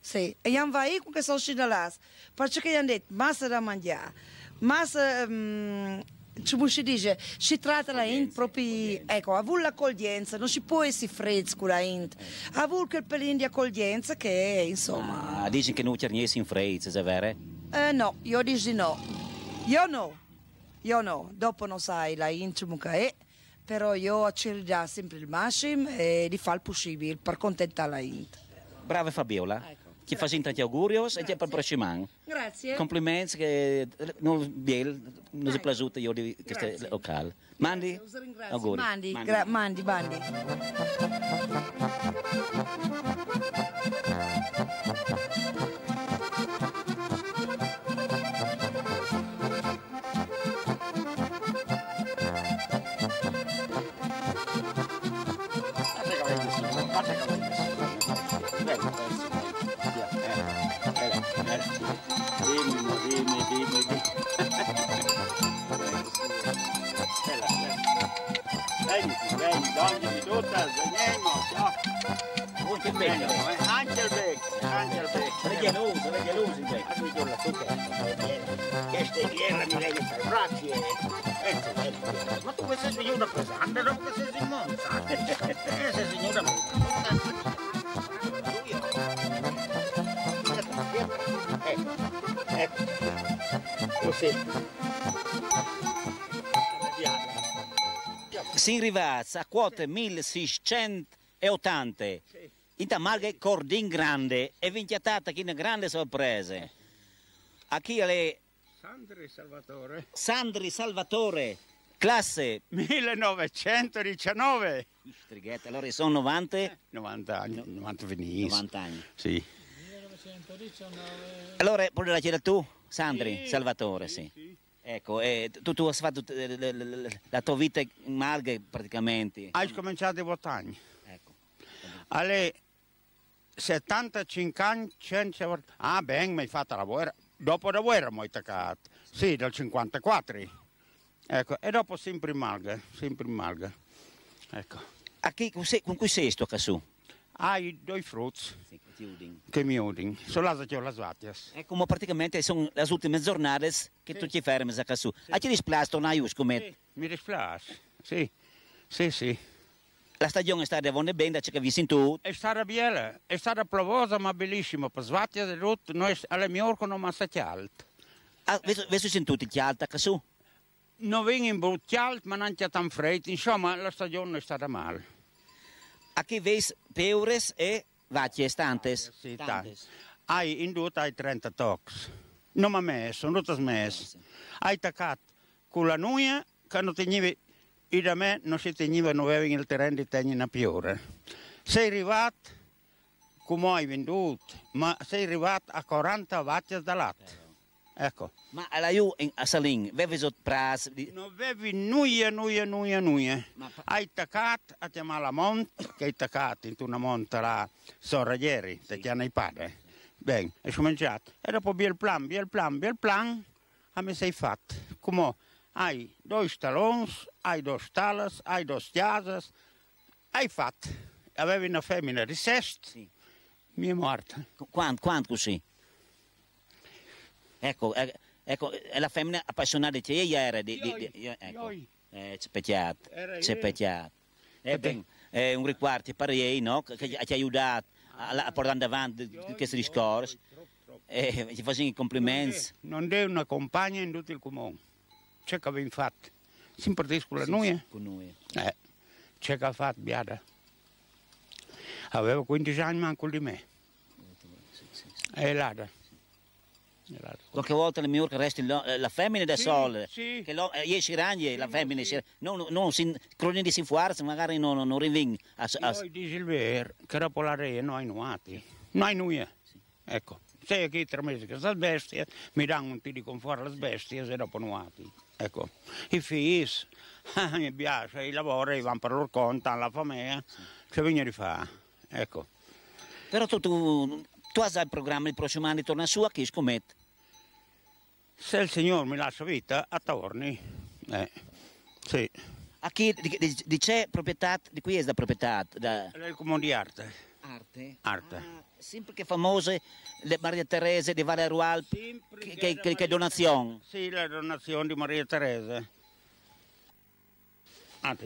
sim. A Ian vai ir com questão de dalás. Porque que Ian disse, massa da mangiare, massa... Um, come si dice, si tratta la int proprio, ecco, ha l'accoglienza, non si può essere fresco la int, ha avuto l'accoglienza che insomma... Ah, dici che non c'è niente in fresco, è vero? Eh, no, io dici no, io no, io no, dopo non sai la int che è però io accelererò sempre il massimo e di fare il possibile per contentare la Int. Brava Fabiola. Ecco. Ti faccio tanti auguri e ti per prossimo Grazie. Complimenti che non biel, non è piaciuto io di questo locale. Mandi, auguri. Mandi, mandi, mandi. mandi. Eh, Vieni, eh, eh, Ma tu questa signora pesante, non questa si monta. Questa signora monta. Ecco, così. si rivazza a quote 1680. In tamarga cordin grande e vinchiatata chi una grande sorpresa. A chi le Sandri Salvatore. Sandri Salvatore, classe 1919. Strighetta, allora sono 90? Eh, 90 anni, no, 90 venisse. 90 anni. Sì. 1919. Allora, pure la c'era tu, Sandri sì, Salvatore, sì. sì. Ecco, eh, tu, tu, hai fatto eh, la tua vita in Malghe praticamente. Hai cominciato a votare. Ecco. Alle 75 anni, ah ben, mi hai fatto la guerra. Dopo la guerra mi hai toccato. Sì, dal 54. Ecco, e dopo sempre in malga, sempre in malga. Ecco. A che, con, se, con cui sesto casù? Hai due frutti che mi udin. Sono la che ho la svatias. Ecco, eh, ma praticamente sono le ultime giornate che sì. tu ti fermi a casù. Sì. A ah, ti displasto, non hai come? Sì, mi displasto, sì. Sì, sì. La stagione è stata buona e bene, c'è che vi sento. È stata bella, è stata piovosa ma bellissima. Per svatias è tutto, noi alle mie orco non mi assaggiamo. Ah, wees, wees dus in alta, het jaar dat zo? Nou, wing in brutjaalt, maar dan het aan vreed. Insomma, la stagione sta da male. A chi wees peures e vacie tantes? Sì, tantes. Ai, in due hai 30 tox. Non ma messo, non ti messo. Hai tacat, con la nuia, che non tenevi, i da me non si teneva, non avevi il terreno di tenere una piora. Sei arrivato, come hai venduto, ma sei arrivato a 40 vatie da latte. Ecco. Ma alla Ju a Salin, avevi sorpreso? Di... Non avevi nuia, nuia, nuia, nuia. Hai taccato a chiamare la monta, che hai taccato in una monta la sorra ieri, sì. ti i padre. Bene, ho mangiato. E dopo via il plan, via il plan, via plan, a me sei fatto. Come hai due stalloni, hai due stalle, hai due chiese, hai fatto. Avevi una femmina di sesto, sì. mi è morta. Quanto, quanto così? Ecco, è, eh, ecco, è la femmina appassionata di te, era di... di, di io, ecco. Eh, c'è eh, eh, un riguardo per lei, no? Che ci ha aiutato a, portare avanti questo discorso. E eh, ci faccio i complimenti. Non è una compagna in tutto il comune. C'è che abbiamo fatto. Si partì con noi. Con noi. Eh, c'è che ha fatto, Biada. Aveva 15 anni manco di me. E l'ada. Qualche esatto. volta le mie orche restano eh, la femmina del sì, sole, sì. che lo, eh, si ragne, sì, la femmina, sì. si, non, non si, crolini di si fuarsi, magari non, non rinving. A, a... Io di Silver, che dopo la re non hai nuati, non hai nuia. Ecco, sei qui tre mesi che sta bestia, mi danno un tiro di conforto la bestia e dopo nuati. Ecco, i figli, ah, mi piace, i lavori, vanno per loro conto, la famiglia, che vigno di fare. Ecco. Però tu, tu, tu hai il programma il prossimo anno torna tornare su a chi scommette? Se il Signore mi lascia vita, a torni. Eh, sì. A chi, di, di, di c'è proprietà, di qui è la proprietà? Da... Il comune di Arte. Arte? Arte. Ah, sempre che famose le Maria Teresa di Valle Rualpi, che, che, che, che donazione? Sì, la donazione di Maria Teresa. Ah,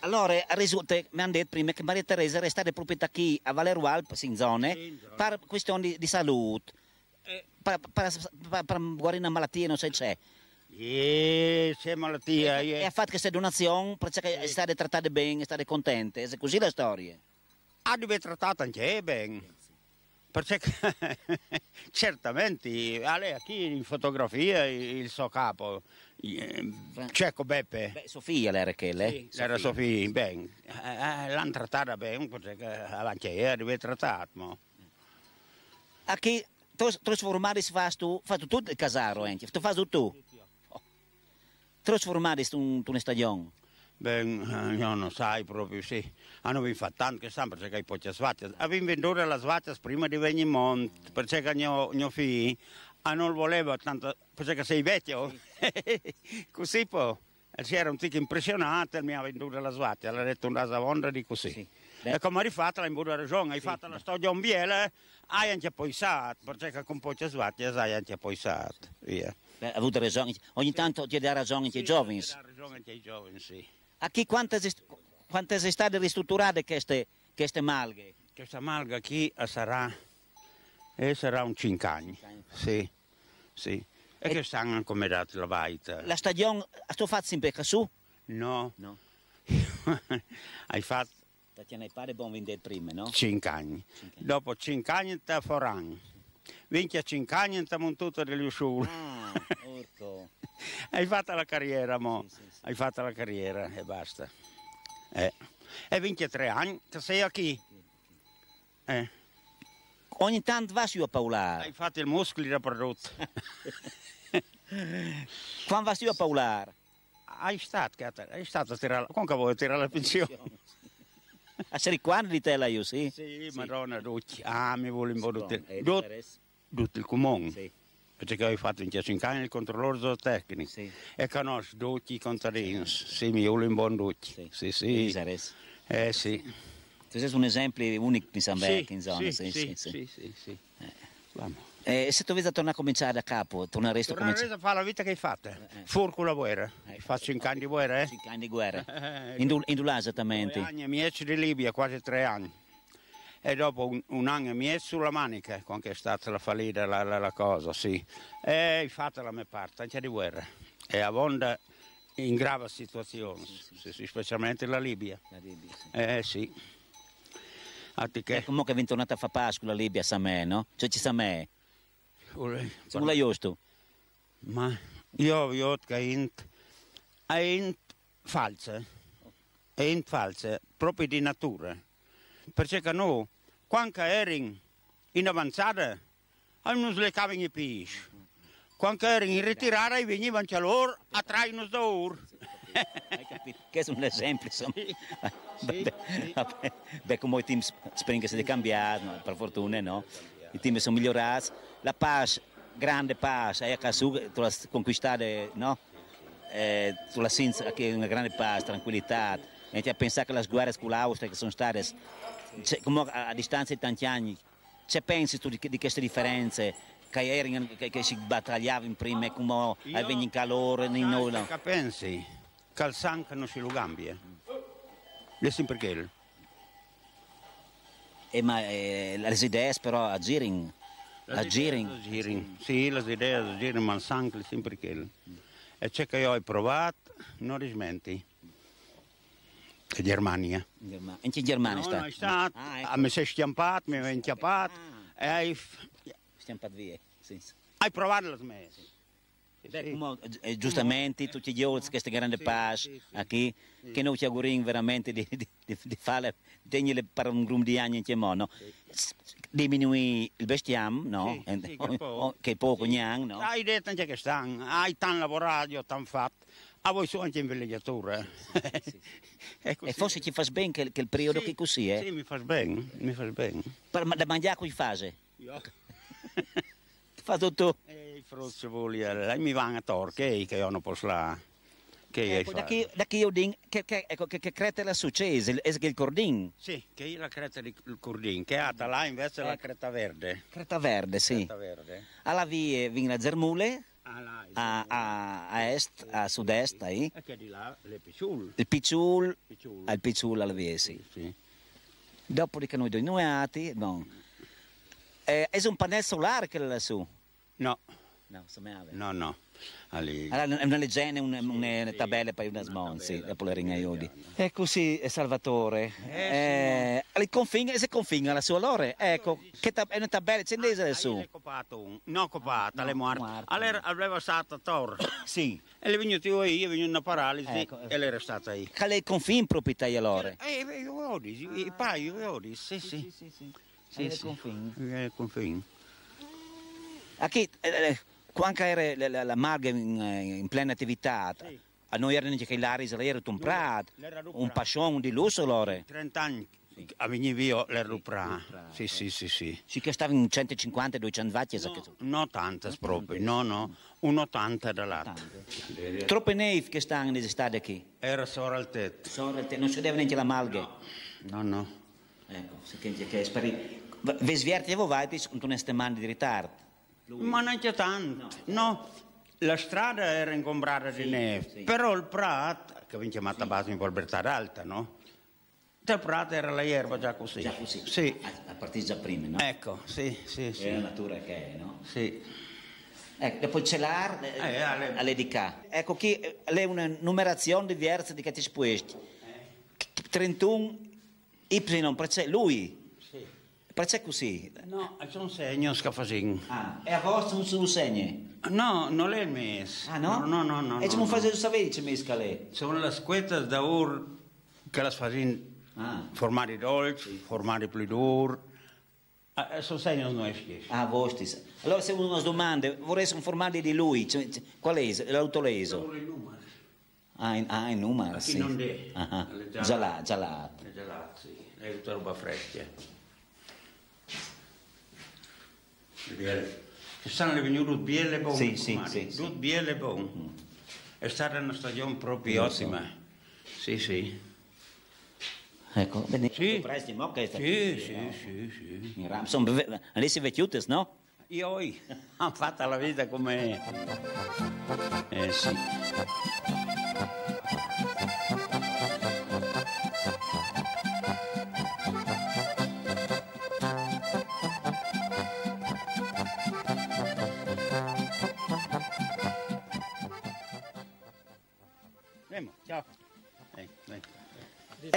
allora, risulta, mi hanno detto prima che Maria Teresa resta di proprietà qui a Valerualp, in zone, in zone. per questioni di, di salute per, per, per, per guarire una malattia, non so se c'è. Sì, c'è malattia. E, eh. e ha fatto questa donazione per cercare di stare trattati bene, stare contenti. È così la storia. Ha ah, di deve trattata anche eh, bene. Perché certamente, Ale, qui in fotografia il suo capo, eh, Cecco Beppe. Beh, Sofia l'era che lei. Sì, l'era Sofia, Sofia. ben. L'hanno trattata bene perché anche io deve trattata. A chi trasformare faz tu, faz tu tudo casaro, hein? Tu faz tu. Transformares tu, tu no stadion. Beh, io non sai proprio, sì. Hanno vinto tanto che sanno perché poi c'è svaccia. Avevo venduto la svaccia prima di venire in monte, perché mio, mio figlio non voleva tanto, perché sei vecchio. così poi. Si era un tic impressionato e mi ha venduto la svaccia, l'ha detto un rasavondra di così. Sì. E come hai rifatto, l'ha in buona ragione, hai sì. fatto la storia un biele hai anche poi poisaat, perché con poche svatti, ajantje poisaat, via. Beh, avuto ragione, ogni tanto ti dà ragione ai giovani. Ti dà ragione ai giovani, sì. A chi quante, quante sono state ristrutturate queste, queste malghe? Questa malga qui sarà, eh, sarà un 5 anni, sì, sì. E, e che stanno come date la baita. La stagione, sto fatto in pecca su? No. No. Hai fatto perché ne pare buon vendere prima, no? 5 anni. Cinque. Dopo 5 anni da foran. 25 anni e da montato degli usciuri. Ah, orco. Hai fatto la carriera, mo. Sì, sì, sì. Hai fatto la carriera e basta. Eh. E 23 anni che sei qui. Eh. Ogni tanto vai su a paulare. Hai fatto il muscolo da prodotto. Quando vai su a paulare? Hai stato, hai stato a tirare, con vuoi tirare la pensione? Essere ah, qua di te la io, sì? Sì, madonna, rucci. Ah, mi vuole un po' tutto. Tutto eh, il comune. Sì. Perché ho fatto in 5 anni il controllore zootecnico. Sì. E conosco tutti i contadini. Sì. sì, mi vuole un buon tutti. Sì, sì. sì. Eh sì. Tu sei un esempio unico di San Becchi, sì, insomma. Sì, sì, sì. sì, sì, sì. Eh. Vamo. Eh, se dovesse tornare a cominciare da capo, torneresti a cominciare? a fare la vita che hai fatto. Eh, eh. Furco la guerra. Eh. Faccio in can di guerra, eh? In can di guerra. Eh. eh. Indu- indulazatamente. Due anni mi esce di Libia, quasi tre anni. E dopo un, un anno mi esce sulla manica, con che è stata la fallita la, la, la cosa, sì. E hai fatto la mia parte, anche di guerra. E a Vonda in grave situazione, sì, sì, sì. specialmente la Libia. La Libia, sì. Eh sì. Che... Ecco, e comunque è tornata a fare Pasqua la Libia, sa me, no? Cioè ci sa me. Sulla Josto. Ma io ho che è falsa, è falsa, proprio di natura. Perché che noi, quando eri in avanzata, non slecavano i pesci. Quando eri in ritirare, venivano a loro a trarnos da capito? Che è un esempio, insomma. Beh, come i team spring si è cambiato, per fortuna, no? i team sono migliorati, la pace, grande pace, è eh, a Casù, conquistare, no? Eh, sulla senza che una grande pace, tranquillità, e a pensare che le guerre con l'Austria che sono state a, a, distanza di tanti anni, c'è pensi tu di, di queste differenze? Che, che, che si battagliava in prima, come avveniva in calore, in nulla. Che pensi? Calzan che non si lo cambia. Nessun perché. E eh, ma eh, les idees però agirin. Agirin. agirin. Sì, le idee agirin, ma sangue sempre quello. E ciò che io ho provato non rismenti. In Germania. In Germania sta? No, è stato, ah, ah, ecco. mi sei schiampato, mi hai inchiappato ah. e hai... Schiampato via, sì. Hai provato le smesse. Sì. Beh, come, eh, eh, giustamente tutti gli oltre questa grande pace qui, che noi ci auguriamo veramente di, di, di fare per un grum di anni in Chiemon, no? Diminui il bestiame, no? Sì, eh, sì, che è oh, poco, sì. niente, no? Hai detto anche che stanno, hai tanto lavorato, tanto fatto, a voi sono anche in villeggiatura. e forse ci fa bene che, che, il periodo che così è? Eh? Sì, mi fa bene, mi fa bene. Ma da mangiare qui fase? Io. fa tutto il frozzo vuol dire, eh, mi vanno a torche che io non posso là. Che ecco, da chi, da chi io din, che, che, ecco, che, che creta la succese, è il cordin? Sì, che io la creta il cordin, che ha là invece eh. la ecco. creta verde. Creta verde, sì. Creta verde. Alla via viene germule, ah, a, a, a, est, a sud-est, ahí. E che di là le picciul. Il picciul, picciul. al picciul alla via, sì. sì. Dopodiché noi due nuati, no. Eh, è un pannello solare che è lassù. No. No, no, no. Allì. Allora, una leggenda, un, una tabella per una smonzi, dopo le rignaiodi. E così, ecco, Salvatore, eh, eh, confine, se confina la sua lore, ecco, che tab- è una tabella cendese adesso. Ah, ah copato un, ah, no copata, no, le morte. Marta. Allora aveva stato Tor. sì. E le venuti io, io venuto una paralisi ecco. e lei era stata lì. Che lei confin proprietà lore? Eh, eh io odi, ah. i paio, io odi, sì, sì. Sì, sì, sì. sì, sì. sì. Aquí, eh, eh quando era la, la marga in, eh, in plena attività, sì. a noi erano anche l'aris, era un prato, un passion di lusso allora. 30 anni. A Vignivio l'ero sì, pra. Sì, sì, sì, sì. Sì che stava in 150-200 watt? No, no tantas proprio, no, no. Un 80 da latte. Troppe neif che stanno in estate qui? Era sopra il tetto. Sopra il tetto, non si deve neanche la malga? No, no. no. Ecco, che è sparito. Vi svierti voi, vai, con un di ritardo. Ma non c'è tanto, no. no. La strada era ingombrata sì, di neve, sì. però il prato, che viene chiamato sì. base in polbertà alta, no? Il prato era la erba già così. Già così? Sì. A, a partire già prima, no? Ecco, sì, sì, sì. È la natura che è, no? Sì. Ecco, poi c'è l'ar, eh, eh, alle... alle di qua. Ecco, qui è una numerazione diversa di che ti sposti. 31 Y, lui. Prečo così? No, c'è un segno, scafasing. Ah, e a vostra non sono segni? No, non è il mese. Ah, no? No, no, no. e c'è un fase di sapere c'è mese che Sono le squette da ur che le fanno ah. formare dolci, formare più duri. Ah, eh, sono segni non esci. Ah, vostri. Allora se uno domanda, vorrei informare di lui, cioè, cioè qual è l'autoleso? Sono i numeri. Ah, in, ah, in numero, sì. non è. Ah, ah. già là, già là. Già là, sì. È tutta roba fresca. Stanno venuti Ruth Biel e Bon. Sì, sì, sì, sì. Ruth Biel e Bon. È stata una stagione proprio ottima. Sì, sì. Ecco, eh, vedi. Sì. Presti mo che sta. Sì, sì, sì, sì. Ramson, adesso vecchiutes, no? Io ho fatto la vita come eh sì.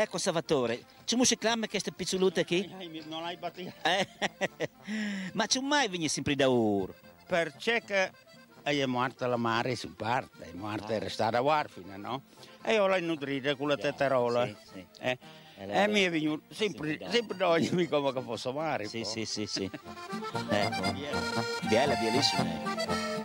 Ecco eh, Salvatore, ci un clam queste picciolute qui? Non hai battuto. Eh. Ma c'è mai vieni sempre da ora? Perché che è morta la mare su parte, è morta, ah. è restata a Warfina, no? E io l'ho nutrita con la teterola. Sì, sì. Eh, allora, e mi è venuto sempre, sempre da ogni come che posso mare. Sì, sì, sì, sì. ecco. Eh. Biela, bielissima.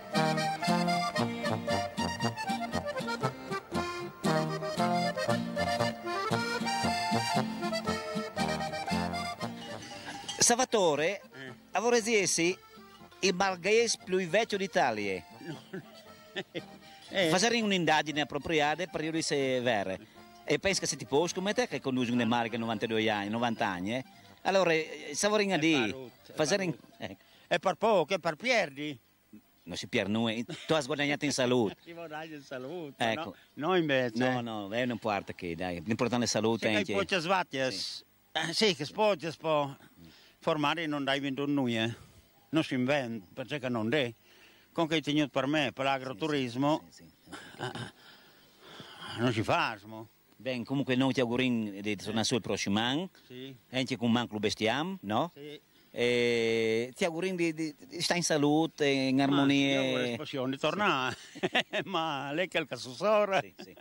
Salvatore eh. avoresiesi il barghese più vecchio d'Italia. No. eh. Fare un'indagine appropriata per io se è vero. E pesca se ti può, come te che conduci un mare che 92 anni, 90 anni, eh? Allora, eh, Savorina di... Fare E per poco, e per pierdi? non si pier noi, tu hai guadagnato in salute. Ti guadagno in salute. Ecco. No, no invece. No, no, non importa che dai, l'importante è la salute. Sì, anche. Poi ci sbatti, eh, sì. che spoggia un formare non dai vinto nulla, eh. non si inventa, perché non è. Con che tenuto per me, per l'agroturismo, sì, sì, sì. Eh, non si fa. Bene, comunque noi ti auguriamo di tornare sul prossimo anno, sì. anche con Manco lo bestiamo, no? Sì. E ti auguriamo di, di, di stare in salute, in armonia. Ma io ho di tornare, ma lei che è il caso sora. Sì, sì.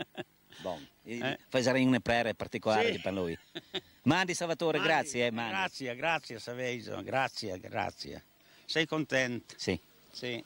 Bon. Eh? Fai una preghiera particolare per lui. Mandi Salvatore, Mandi, grazie. Eh, Mandi. Grazie, grazie Saveso, grazie, grazie. Sei contento? Sì. Sì.